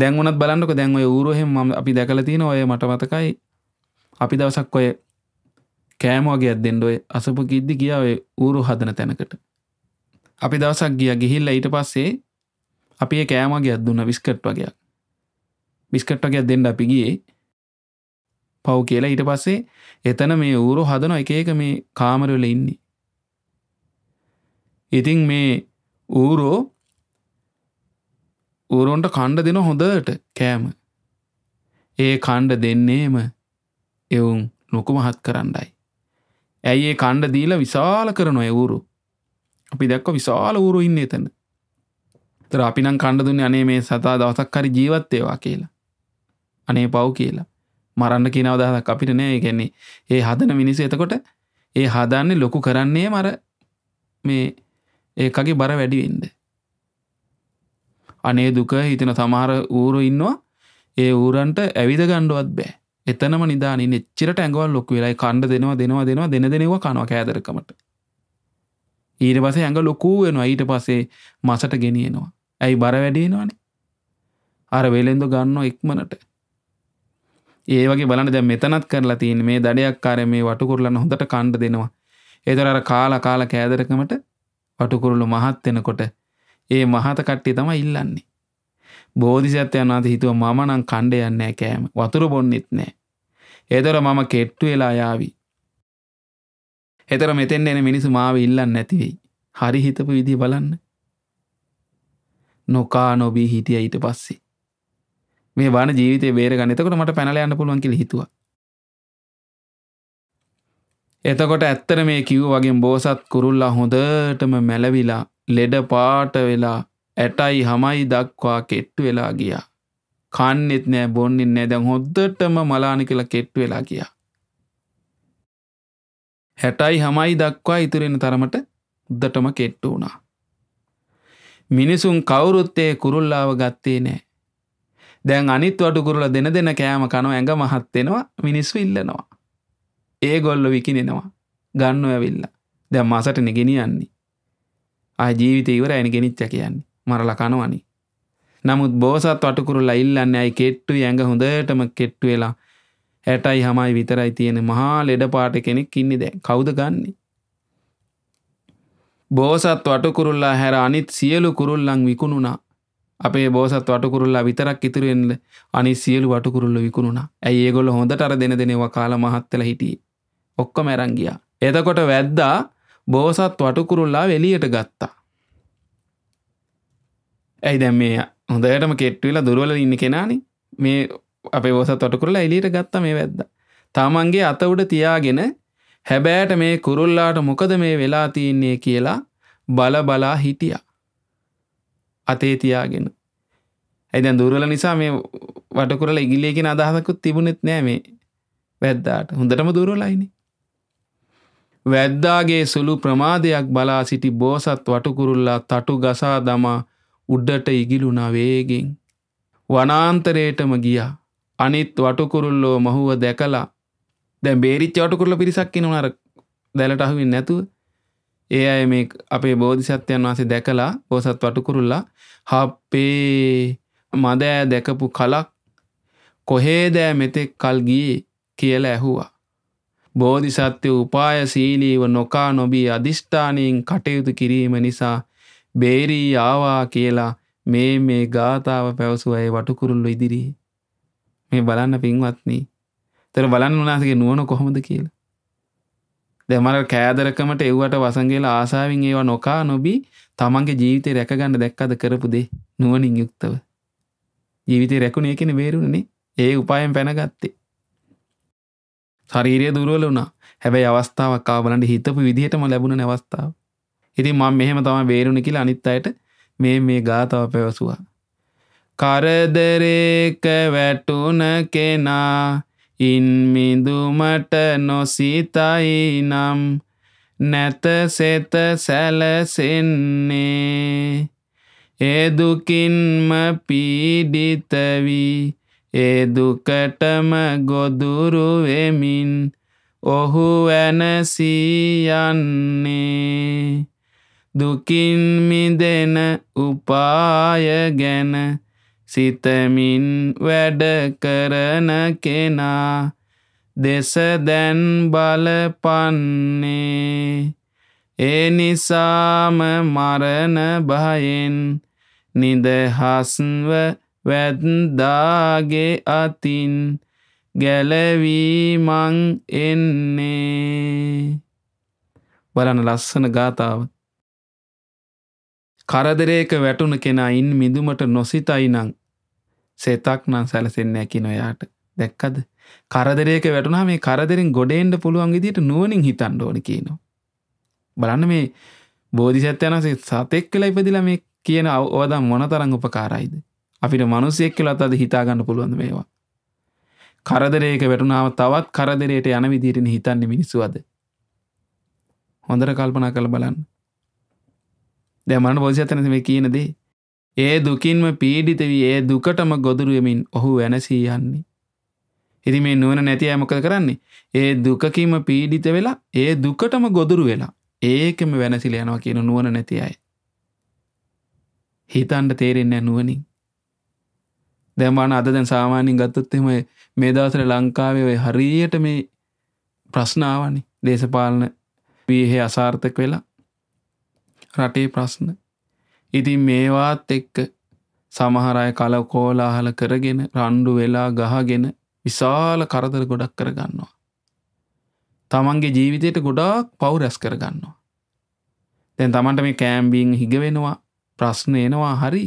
දැන්වනත් බලන්නක දැන්ව ඌරුහෙම අපි දැකලතින ඔය මට මතකයි අපි දවසක් ඔය කෑමෝගේ ඇත්දෙන්ඩුවයි අසපු කිද්දි ගිය ඔය ඌරු හදන තැනකට අපි දවසක් ගිය ගිහිල්ල ඊට පස්සේ අපි කෑමගේ අදදුන්න විස්කට් වගේයක් බිස්කට් වගේයක් දෙන්න අපි ගියේ පව් කියලා ඊට පස්සේ එතන මේ ඌරු හදන එක එක මේ කාමරවල ඉන්නේ ඉතින් මේ ඌරෝ ඌරුවන්ට කණ්ඩ දෙන හොඳට කෑම. ඒ කණ්ඩ දෙන්නේම එවුන් නොකුමහත් කරන්නයි. ඇයි ඒ කණ්ඩ දීල විශාල කරන එවුරු. අපි දැක්ක විශාල ඌරු ඉන්න එතන. තර අපිනම් කණ්ඩ දුන්න අනේ මේ සතා දවසක් හරි ජීවත්තේවා කියලා. අනේ පව් කියලා. මරන්න කියන අවදහක් අපිට නෑ ගැන්නේ ඒ හදන මිනිස එතකොට ඒ හදන්නේ ලොකු කරන්නේ මර මේ ඒකගේ බර වැඩිවෙන්ද. අනේ දුක හිතන සමහර ඌරු ඉන්නවා ඒ ඌරන්ට ඇවිද ගණ්ඩුවත් බෑ එතනම නිදානින් එච්චරට ඇඟවල් ලොක් වෙලායි කණ්ඩ දෙනවා දෙනවා දෙනවා දෙන දෙනවා කනවා කෑදරකමට ඊට පසේ ඇඟ ලොකූ වෙනවා ඊට පසේ මසට ගෙනියෙනවා ඇයි බර වැඩියෙනවානේ අර වෙලෙන්දු ගන්න ඉක්මනට ඒවගේ බලන්න දැ මෙතනත් කරලා තින් මේ දඩයක් කාර මේ වටකුරලන්න හොඳට කණ්ඩ දෙනවා එතර අර කාලා කාලා කෑදරකමට වටකුරුළු මහත් වෙනකොට ඒ මහත කට්ටිය තම ඉල්ලන්නේ. බෝධිසත්වය අනාත හිතුව මම නම් කණ්ඩ යන්නෑ කෑම වතුර බොන්නෙත් නෑ. එතොර මම කෙට්ටු වෙලා යාවි. එතර මෙතෙන් එන මිනිසු මාව ඉල්ලන්න නැතිවෙයි. හරි හිතපු විදි බලන්න. නොකා නොබී හිටිය ඊට පස්සේ. මේ වන ජීවිතය බේරගන්න එතකොට මට පැනලයන්න පුළුවන් කියල හිතුවා. එතකොට ඇත්තර මේ කිව් වගේ බෝසත් කුරුල්ලා හොඳටම මැලවිලා ලෙඩ පාට වෙලා ඇටයි හමයි දක්වා කෙට්ටු වෙලා ගියා. කන්නෙත් නෑ බොන්නෙත් නෑ දැන් හොද්දටම මලාන කියලා කෙට්ටු වෙලා ගියා. හැටයි හමයි දක්වා ඉතුරෙන තරමට උද්දටම කෙට්ටු වුණා. මිනිසුන් කවුරුත්තේ කුරුල්ලාව ගත්තේ නෑ. දැන් අනිත් වඩු කුරුල දෙන දෙන කෑම කනව ඇඟ මහත්වෙනවා මිනිස්සු ඉල්ලනවා. ඒ ගොල්ල විකිනෙනවා ගන්නු ඇවිල්ලා දැම් මසට නිගෙනියන්නේ. ආ ජීවිත ඉවර ඇන ගෙනනිච්ච කියන්නේ මරල කනවනි. නමුත් බෝසත් අටකුරු ලයිල්ලන්න ඇයි කෙට්ටු ඇඟ හොඳටම කෙට්ටු වෙලා ඇටයි හමයි විතරයි තියෙන මහා ලෙඩ පාට කෙනෙක් ඉන්නි දැ කවුද ගන්නේ. බෝසත් වටකුරුල්ලා හැර අනිත් සියලු කුරුල්ලං විකුණුණා අපේ බෝසත් වටකුරුල්ලා විතරක් ඉතුරෙන්ල අනි සියලු වටකුරුල්ල විකුණුණා ඇයි ඒගොල්ල හොඳට අර දෙන දෙනවා කාල මහත්තල හිටිය. ඔක්කො මැරංගිය. එතකොට වැද්දා බෝසත් වටකුරුල්ලා වෙලියට ගත්තා. ඇයි දැම් මේ හොඳයටම කෙට්ටවෙලා දුරුවල ඉන්න කෙනානේ මේ අපේ බෝසත් වටකුරලා එලියට ගත්ත මේ වැද්ද. තමන්ගේ අත උඩ තියාගෙන හැබෑට මේ කුරුල්ලාට මොකද මේ වෙලා තියන්නේ කියලා බල බලා හිටියා. අතේ තියාගෙන. ඇයිදැන් දුරල නිසා මේ වටකුරල ඉගිලියගෙන අදහසකුත් තිබුණෙත් නෑ මේ වැද්දාට හොඳටම දුරලයිනේ වැද්දාගේ සුළු ප්‍රමාදයක් බලා සිටි බෝසත් වටකුරුල්ලා තටු ගසා දමා උඩට ඉගිලුණා වේගෙන්. වනාන්තරේටම ගියා. අනිත් වටකුරුල්ලෝ මහුව දැකලා දැන් බේරිච්ච වටකුරුල්ල පිරිසක් ඉන්න උනාර දැලට අහුවෙන්නේ නැතුව ඒ අය මේ අපේ බෝධිසත්වයන් වහන්සේ දැකලා බෝසත් වටකුරුල්ලා හප්පේ මදෑ දැකපු කලක් කොහේදෑ මෙතෙක් කල් ගියේ කියලා ඇහුවා. බෝධිසත්ව උපාය සීලීව නොකා නොබී අධිෂ්ඨානයෙන් කටයුතු කිරීම නිසා බේරී ආවා කියලා මේ මේ ගාථාව පැවසු අය වටකුරුල්ලු ඉදිරියේ. මේ බලන්න පින්වත්නී. තර බලන්න වනාසගේ නුවන කොහොමද කියලා. දෙමර කෑදරකමට එව්වට වසන්ගේලා ආසාවින් ඒවා නොකා නොබී තමන්ගේ ජීවිතය රැකගන්න දැක්කද කරපු දේ නුවනින් යුක්තව. ජීවිතය රැකුණේ කෙන බේරුණනේ ඒ උපායෙන් පැනගත්තේ. ශරීරය දුරුවල වුණා හැබැයි අවස්ථාවක් කාවලට හිතපු විදිහටම ලැබුණ නැවස්ථාව ඉතින් මං මෙහෙම තම බේරුණ කියලා අනිත් අයට මේ මේ ගාතාව පැවසුවා කරදරේක වැටුන කෙනා ඉන්මිදුමට නොසිතයි නම් නැත සෙත සැලසෙන්නේ ඒදුකින්ම පීඩිතවී ඒ දුකටම ගොදුරුවෙමින් ඔහු ඇනසීයන්නේ දුකින්මි දෙන උපාය ගැන සිතමින් වැඩ කරන කෙනා දෙස දැන් බලපන්නේ ඒ නිසාම මරණ භයෙන් නිදහස්ව වැත්දාගේ අතින් ගැලවීමං එන්නේ බලන ලස්සන ගාථාව කරදරේක වැටුණ කෙනයින් මිදුමට නොසිතයි නං සෙතක් නම් සැලසෙන්න ඇකි නොයාට දැක්කද කරදරේක වැටුණා මේ කරදරින් ගොඩෙන්ඩ පුළුවන් විදිට නුවනින් හිතන් ඕන කියනවා. බලන්න මේ බෝධිසත්‍යයනසේ සතෙක් කලා ඉපදිලා මේ කියන අවෝදම් මොන තරං උපකාරයිද අපිට මනුසයෙක් කලත් අද හිතාගන්න පුළුවන් මේවා. කරදරයක වැටුනාව තවත් කරදරයට යන විදිරෙන හිතන්නේ මිනිස්සුවද. හොඳර කල්පනා කළ බලන්න. දැමන බෝජතනස මේ කියනදේ. ඒ දුකින්ම පීඩිත වී ඒ දුකටම ගොදුරුවමින් ඔහු වැනසී යන්නේ. ඉති මේ නුවන නැති ඇමකද කරන්නේ ඒ දුකකීම පීඩිත වෙලා ඒ දුකටම ගොදුරු වෙලා ඒකෙම වෙනසිල යනවා කියන නුවන නැති අයි. හිතන්ට තේරෙන්නේ නුවනින්. දැම්වාන අද දැන් සාමානින් ගත්තොත්තෙම මේ දවසර ලංකාවේ හරියට මේ ප්‍රශ්නාවනි දේශපාලන වීහෙ අසාර්ථක වෙලා රටේ ප්‍රශ්න ඉතින් මේවාත් එක්ක සමහරය කලව කෝලාහල කරගෙන රණ්ඩු වෙලා ගහගෙන විශාල කරදර ගොඩක් කරගන්නවා. තමන්ගේ ජීවිතයට ගොඩක් පවු රැස් කරගන්නවා. දැන් තමන්ට මේ කෑම්බීන් හිගවෙනවා ප්‍රශ්න එනවා හරි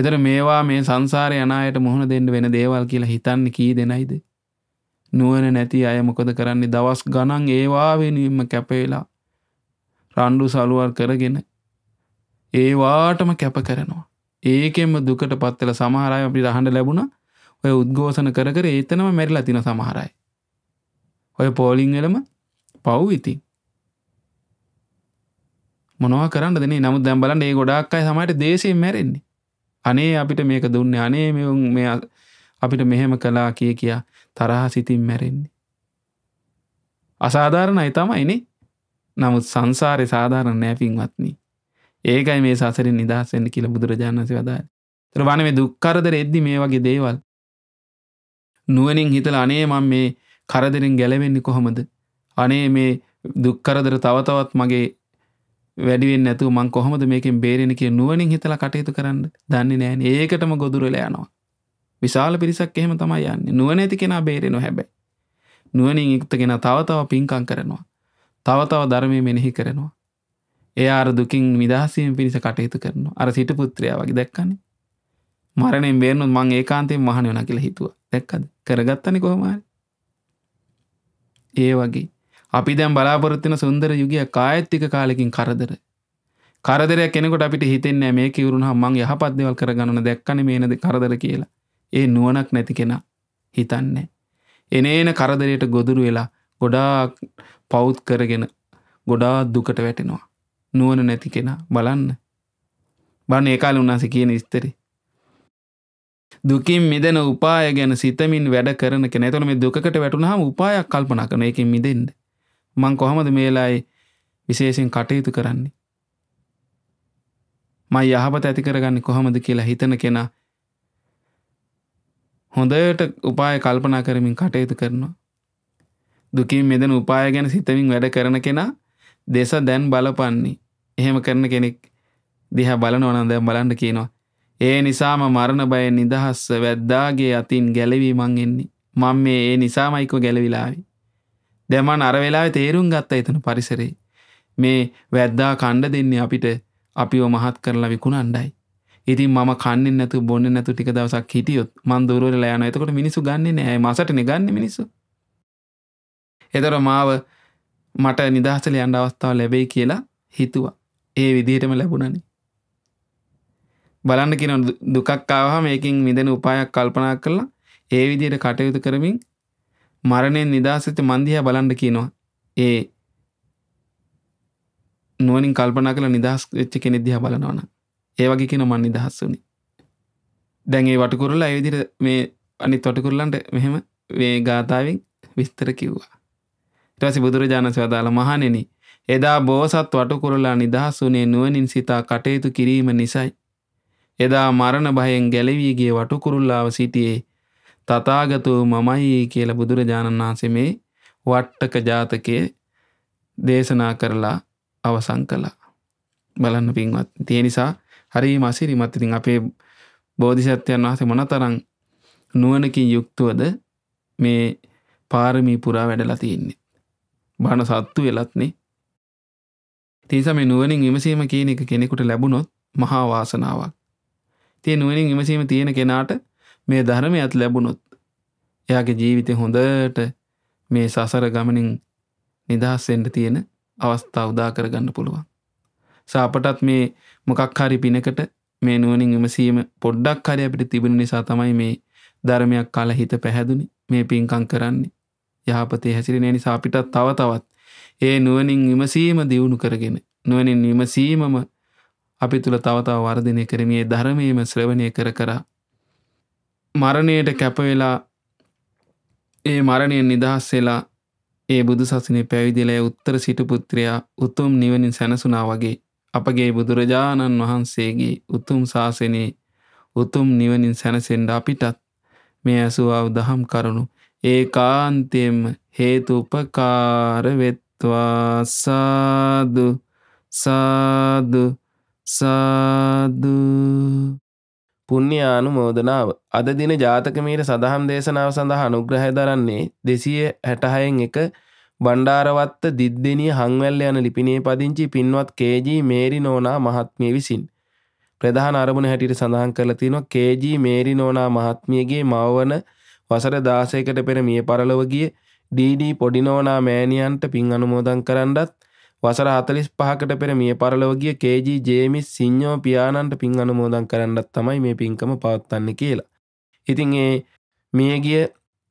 එතර මේවා මේ සංසාරය යනායට මුහුණ දෙන්න වෙන දේවල් කියලා හිතන්න කී දෙනයිද. නුවන නැති අය මොකද කරන්නේ දවස් ගණන් ඒවා වෙනුවෙන්ම කැපේලා රණ්ඩු සලුවල් කරගෙන ඒවාටම කැප කරනවා. ඒකෙම දුකට පත්වල සමහරය අපි රහඬ ලැබුණ ඔය උද්ගෝසන කර කර ඒතනම මැරිලා තින සමහරයි. ඔය පෝලිංවලම පව් ඉති. මොනව කරන්න දෙන නමුත් දැම්බලන් ඒ ගොඩක් අයි සමට දේශයෙන් මැරෙන්නේ අනේ අපිට මේක දුන්න අනේ මෙවුන් මෙ අපිට මෙහෙම කලා කිය කියා තරහා සිතින් මැරෙන්නේ. අසාධාරණයි තමයිනේ නමුත් සංසාරය සාධාරණ නෑපින්වත්නී. ඒකයි මේ සසරින් නිදහස්සෙන්න්න කියල බුදුරජාණන්සි වදාය. තර වන මේ දුක්කරදර එද්දි මේ වගේ දේවල්. නුවනින් හිතල අනේ මං මේ කරදරින් ගැලවෙන්නේ කොහොමද. අනේ මේ දුක්කරදර තවතවත් මගේ වැඩිවෙන් නැතු මං කොහොමද මේකින් බේරෙන කිය නුවනින් හිතල කටයුතු කරන්න දන්නේ නෑන ඒකටම ගොදුරලයනවා. විශාල පිරිසක් එහෙම තමයි යන්න නුවනැති කෙනා බේරෙනු හැබැයි. නුවනින් ඉක්තගෙන තවතාව පින්කං කරනවා. තවතාව ධර්මය මෙනෙහි කරනවා. ඒ අර දුකින් නිදහසයෙන් පිරිස කටයුතු කරනවා අර සිට පුත්‍රය වගේ දැක්කන්නේ. මරණෙන් බේරනුත් මං ඒකාන්තයෙන් මහන වන කියලා හිතුව දැක්කද කරගත්තනි කොහොමයි. ඒ වගේ අපි දැම් බලාපොරත්තින සුන්දර යුගිය කායත්තික කාලෙකින් කරදර. කරදරයක් කෙනෙකොට අපිට හිතෙන්නේ මේ කිවරුණහ මං යහපත්දවල් කරගන්න දැක්කන මේනද කරදර කියලා. ඒ නුවනක් නැති කෙනා හිතන්නේ. එනේන කරදරයට ගොදුරු වෙලා ගොඩා පෞද් කරගෙන ගොඩා දුකට වැටෙනවා. නුවන නැති කෙනා බලන්න. බන ඒකාල උනාස කියන ස්තරි. දුකින් මිදන උපාය ගැන සිතමින් වැඩ කරන කෙනෙතොන මේ දුකට වැටුණහම උපායක් කල්පනා කරන එකින් මිදෙන්න්නේ. මං කොහොමද මේලායි විශේෂෙන් කටයුතු කරන්නේ. මයි යහපත ඇති කරගන්න කොහොමද කියලා හිතන කෙනා හොඳට උපාය කල්පනා කරමින් කටයුතු කරනවා. දුකින් මෙදන උපාය ගැන සිතමින් වැඩ කරන කෙනා දෙස දැන් බලපන්නේ. එහෙම කරන කෙනෙක් දිහා බලනවනම් දැන් බලන්න කියනවා. ඒ නිසාම මරණ බයෙන් නිදහස්ස වැද්දාගේ අතින් ගැලවී මං එන්නේ. මම මේ ඒ නිසාමයිකෝ ගැලවිලාවි. දැමන් අර වෙලාවෙ තේරුම් ගත්ත එතන පරිසරේ. මේ වැද්දා කණ්ඩ දෙන්නේ අපිට අපිව මහත් කරලා විකුණණ්ඩයි. ඉතින් මම කන්නේ නැතු බොන්නේ නැතු ටික දවසක් හිටියොත් මන් දුරවලලා යනවා. එතකොට මිනිස්සු ගන්නෙ නෑ. මසටනේ ගන්නෙ මිනිස්සු. එතකොට මාව මට නිදහසට යන්න අවස්ථාව ලැබෙයි කියලා හිතුවා. ඒ විදිහටම ලැබුණනේ. බලන්න කියන දුකක් ආවහම මේකින් මිදෙන උපායක් කල්පනා කරලා ඒ විදිහට කටයුතු කරමින් මරණයෙන් නිදාසිත මන්දිහා බලන්න කියනවා. ඒ නුවනින් කල්පනා කළ නිදහස් වෙච්ච කෙනෙක් දිහා බලනවන. ඒ වගේ කෙන මන් නිදහස් වුණේ. දැන් ඒ වටකුරලා ඒ විදිහට මේ අනිත් වටකුරලන්ට මෙහෙම මේ ගාථාවෙන් විස්තර කිව්වා. ඊට පස්සේ බුදුරජාණන් වහන්සේ වදාළ මහණෙනි එදා බෝසත් වටකුරලා නිදහස් වුණේ නුවණින් සිතා කටයුතු කිරීම නිසයි. එදා මරණ භයෙන් ගැලවී ගිය වටකුරුල්ලාව සිටියේ තතාගතූ මමයි කියල බුදුරජාණන් වහන්සේ මේ වට්ටක ජාතකය දේශනා කරලා අවසං කලා බලන්න පින්වත් තිය නිසා හරි මසිරි මත්තිතින් අපේ බෝධිසත්‍යයන් වහසේ මොන තරං නුවනකින් යුක්තුවද මේ පාරමී පුරා වැඩලා තියෙන්නේ. බණ සත්තු වෙලත්නේ තිසම නුවනින් විමසීම කියන එක කෙනෙකුට ලැබුණොත් මහා වාසනාවක්. තිය නුවනින් විමසීම තියෙන කෙනාට මේ ධර්මයත් ලැබුණොත් එයාගේ ජීවිතය හොඳට මේ සසර ගමනින් නිදහස්සෙන්ට තියෙන අවස්ථා උදා කරගන්න පුළුවන්. සාපටත් මේ මොකක් හරි පිනකට මේ නුවනින් විමසීම පොඩ්ඩක් හරි අපිට තිබෙන නිසා තමයි මේ ධර්මයක් කාල හිත පැහැදුනි මේ පින්කං කරන්නේ යහපතේ හැසිරෙන නිසා අපිට තව තවත් ඒ නුවනින් විමසීම දියුණු කරගෙන නුවනින් විමසීමම අපි තුළ තව තව වර්ධනය කරමේ ධර්මයේම ශ්‍රවණය කර කරා මරණයට කැපවෙලා ඒ මරණයෙන් නිදහස්සෙලා ඒ බුදු සසනේ පැවිදිලය උත්තර සිටුපුත්‍රයා උතුම් නිවනින් සැනසුනා වගේ අපගේ බුදුරජාණන් වහන්සේගේ උතුම් ශාසනයේ උතුම් නිවනින් සැනසෙන්ඩ අපිටත් මේ ඇසුවාව දහම් කරුණු ඒ කාන්තයෙන්ම හේතු උපකාර වෙත්වා සාදු සාදු සාදුු පුුණ්්‍යානුමෝදනාව. අද දින ජාතකමීර සඳහම් දේශනාව සඳහා අනුග්‍රහ දරන්නේ දෙසිය හැටහයෙන් එක බණ්ඩාරවත්ත දිද්දෙනිය හංවැල්ල යන ලිපිනේ පදිංචි පින්වත් කේජී මේරි නෝනා මහත්මිය විසින්. ප්‍රධාන අරමුණ හැටියට සඳහන් කරලා තියෙනවා කේජී මේරි නෝනා මහත්මියගේ මවවන වසර 16කට පෙර මිය පරලොව ගිය ඩීඩී පොඩිනෝනා මෑණියන්ට පින් අනුමෝදන් කරන්නත් වසර 45කට පෙර මිය පරලොව ගිය කේජී ජේමිස් සිඤ්ඤෝ පියාණන්ට පින් අනුමෝදන් කරන්නත් තමයි මේ පින්කම පවත්වන්නේ කියලා. ඉතින් ඒ මිය ගිය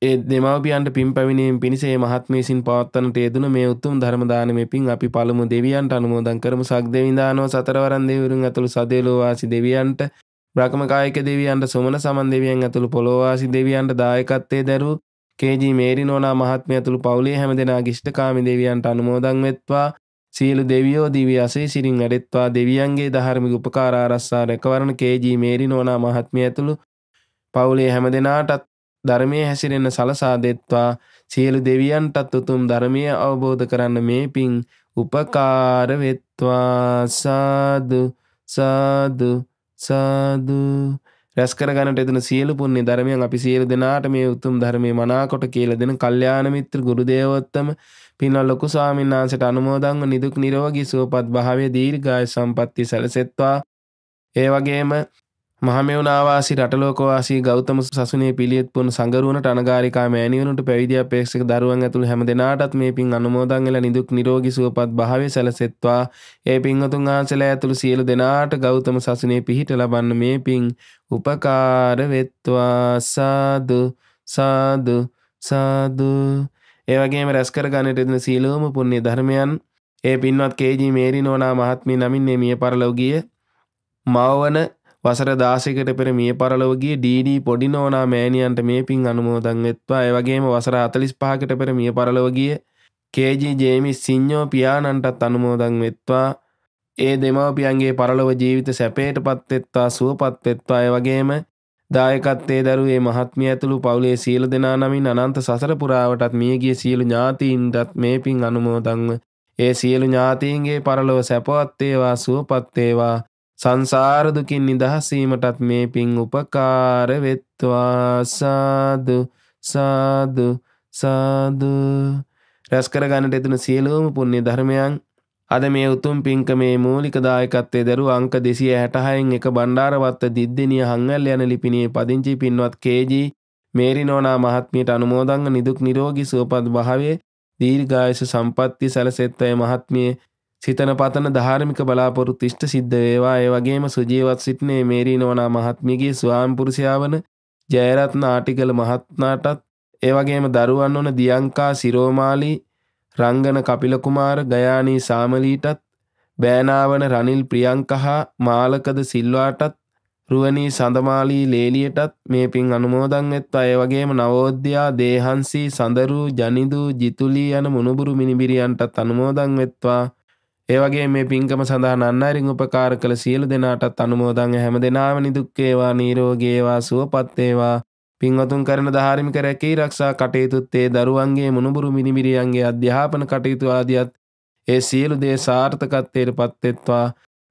ඒ දෙමවපියන්ට පින් පැවිණීම පිණිසේ මහත්මේසින් පවත්තන ටේදන මේ උත්තුම් ධර්මදානම පින් අපි පළමු දෙවියන්ට අනුමෝදන් කරම සක් දෙවිධානෝ සතරවරන් දෙවරුන් ඇතුළු සදේලෝවාසි දෙවියන්ට බ්‍රකමකායක දෙවියන්ට සුමන සමන් දෙවියන් ඇතුළු පොළොවාසි දෙවියන්ට දායකත්තේ දරු කේජී මේරි නෝනා මහත්ම ඇතුළු පවුලේ හැම දෙනා ගිෂ්ඨකාමි දෙවියන්ට අනුමෝදන් වෙත්වා සියලු දෙවියෝ දිවියසේ සිරින් අඩෙත්වා දෙවියන්ගේ දහර්මික උපකාරාරස්සා රැකවරණ කේජී මේරි නෝනා මහත්මිය ඇතුළු පවුලේ හැම දෙනාටත් ධර්මය හැසිරෙන්න සලසා දෙත්වා සියලු දෙවියන්ටත් උතුම් ධර්මය අවබෝධ කරන්න මේ පින් උපකාර වෙත්වා සාදු සාදු සාදු රැස්කර ගන්නට එතන සියලු පුණ්‍ය ධර්මයන් අපි සියලු දෙනාට මේ උතුම් ධර්මයේ මනාකොට කියලා දෙන කල්යාණ මිත්‍ර ගුරු දේවෝත්තම පින ලොකු ස්වාමීන් වහන්සේට අනුමෝදන්ව නිදුක් නිරෝගී සුවපත් භාවය දීර්ඝායු සම්පatti සැලසෙත්වා. ඒ වගේම මහමෙවුන ආවාසී රටලෝකවාසී ගෞතම සසුනේ පිළියෙත් පුණු සංගරුවනට අනගාരികා මෑණියුනට පැවිදි අපේක්ෂක දරුවන් ඇතුළු හැම දෙනාටත් මේ පින් අනුමෝදන් වෙලා නිදුක් නිරෝගී සුවපත් භාවය සැලසෙත්වා. ඒ පින්වතුන් වහන්සේලා ඇතුළු සියලු දෙනාට ගෞතම සසුනේ පිහිට ලබන්න මේ පින් උපකාර වෙත්වා සාදු සාදු සාදු ඒවගේම රැස්කර ගණට එදන සීලුවම පුුණ්‍ය ධර්මයන් ඒ පින්වත් කේජී මේරි නෝනා මහත්මි නමින්නේ මිය පරලවගිය මවවන වසර දාසිකට පෙර මිය පරලවගේ ඩීඩී පොඩි නෝනා මෑණියන්ට මේ පින් අනුමෝදන් වෙත්වා ඒවගේම වසර අතලිස් පහකට පෙර මිය පරලවගිය කේජී ජේමි සිං්ඥෝ පියාණන්ටත් අනුමෝදන් වෙත්වා ඒ දෙමවපියන්ගේ පරලොව ජීවිත සැපේට පත්වෙත්වා සුවපත්වෙත්වා වගේම දායකත්තේ දරුවේ මහත්මිය ඇතුළු පවුලේ සියලු දෙනා නමින් අනන්ත සසර පුරාවටත් මියගිය සියලු ඥාතීන්ටත් මේ පින් අනුමෝදන්ව ඒ සියලු ඥාතීන්ගේ පරලොව සැපවත් වේවා සුවපත් වේවා සංසාර දුකින් නිදහස් වීමටත් මේ පින් උපකාර වෙත්වා සාදු සාදු සාදු රැස් කර ගන්නට එතුණු සියලුම පුණ්‍ය ධර්මයන් අද මේ උතුම් පින්කමේ මූලික දායකත්වයේ දරු අංක 266න් එක බණ්ඩාරවත්ත දිද්දෙනිය හංගල් යන ලිපිණියේ පදිංචි පින්වත් කේජී මේරිනෝනා මහත්මියට අනුමෝදන්ව නිදුක් නිරෝගී සුවපත් භාවයේ දීර්ඝායස සම්පatti සැලසෙත්වය මහත්මියේ සිතන පතන ධාර්මික බලාපොරොත්තු ඉෂ්ට සිද්ධ වේවා ඒ වගේම සුජීවත් සිටිනේ මේරිනෝනා මහත්මියගේ ස්වාම පුරුෂයා වන ජයරත්න ආටිගල මහත්නාටත් ඒ වගේම දරුවන් වන දියංකා සිරෝමාලි රංගන කපිලකුමාර ගයානී සාමලීටත් බෑනාවන රනිල් ප්‍රියංක හා මාලකද සිල්වාටත් රුවනී සඳමාලී ලේලියටත් මේ පින් අනුමෝදන් වෙත් අය වගේම නවෝද්‍යයා දේහන්සී සඳරූ ජනිදූ ජිතුලී යන මුණුබුරු මිනිබිරියන්ටත් අනුමෝදන් වෙත්වා ඒවගේ මේ පින්කම සඳහා නන්නරින් උපකාර කළ සියලු දෙනාටත් අනුමෝදන් හැම දෙනාම නිදුක්කේවා නීරෝගේවා සුවපත්තේවා පින්වතුන් කරන ධාර්මික රැකී රක්ෂා කටයුතුත් ඒ දරුවන්ගේ මුණුබුරු මිනිමිරියන්ගේ අධ්‍යාපන කටයුතු ආදියත් ඒ සියලු දේ සාර්ථකත්වයට පත්වෙත්වා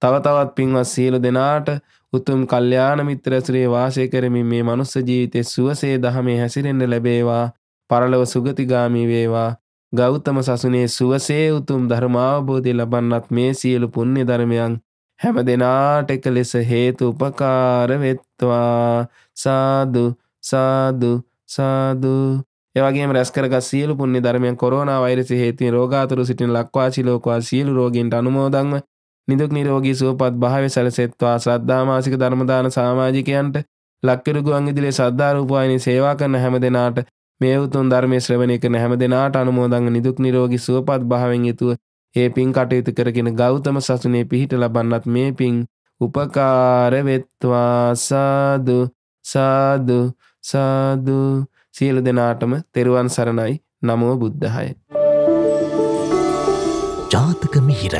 තව තවත් පින්වත් සියලු දෙනාට උතුම් කල්යාණ මිත්‍ර ඇසුරේ වාසය කරමින් මේ මනුස්ස ජීවිතේ සුවසේ දහමේ හැසිරෙන්න ලැබේවා පරලොව සුගතිගාමි වේවා ගෞතම සසුනේ සුවසේ උතුම් ධර්මාවබෝධය ලබන්නත් මේ සියලු පුණ්‍ය ධර්මයන් හැම දිනාට එක ලෙස හේතු උපකාර වෙත්වා සාදු සාදු සාදුූ ඒවගේ රැස්කරග සියලු පුුණි ධර්මයන් කොරෝන වෛරසි හේතුවෙන් රෝගාතුරු සිටින ලක්වාචිලෝකවා සියලු රෝගීන්ට අනුමෝදන්ව නිදුක් නිරෝගී සුවපත් භාවය සැලසෙත්වා ශ්‍රද්ධාමාසික ධර්මදාන සාමාජිකයන්ට ලක්කිරුගුවන් ඉදිරියේ සද්ධාරූපවාහිනී සේවා කරන හැම දෙනාට මේ උතුම් ධර්මයේ ශ්‍රවණය කරන හැම දෙනාට අනුමෝදන්ව නිදුක් නිරෝගී සුවපත් භාවයෙන් යුතුව ඒ පින් කටයුතු කරගෙන ගෞතම සසුනේ පිහිට ලබන්නත් මේ පින් උපකාර වෙත්වා සාදු සාදු සාදු සියලු දෙනාටම තෙරුවන් සරණයි නමෝ බුද්ධහය. ජාතක මිහිර.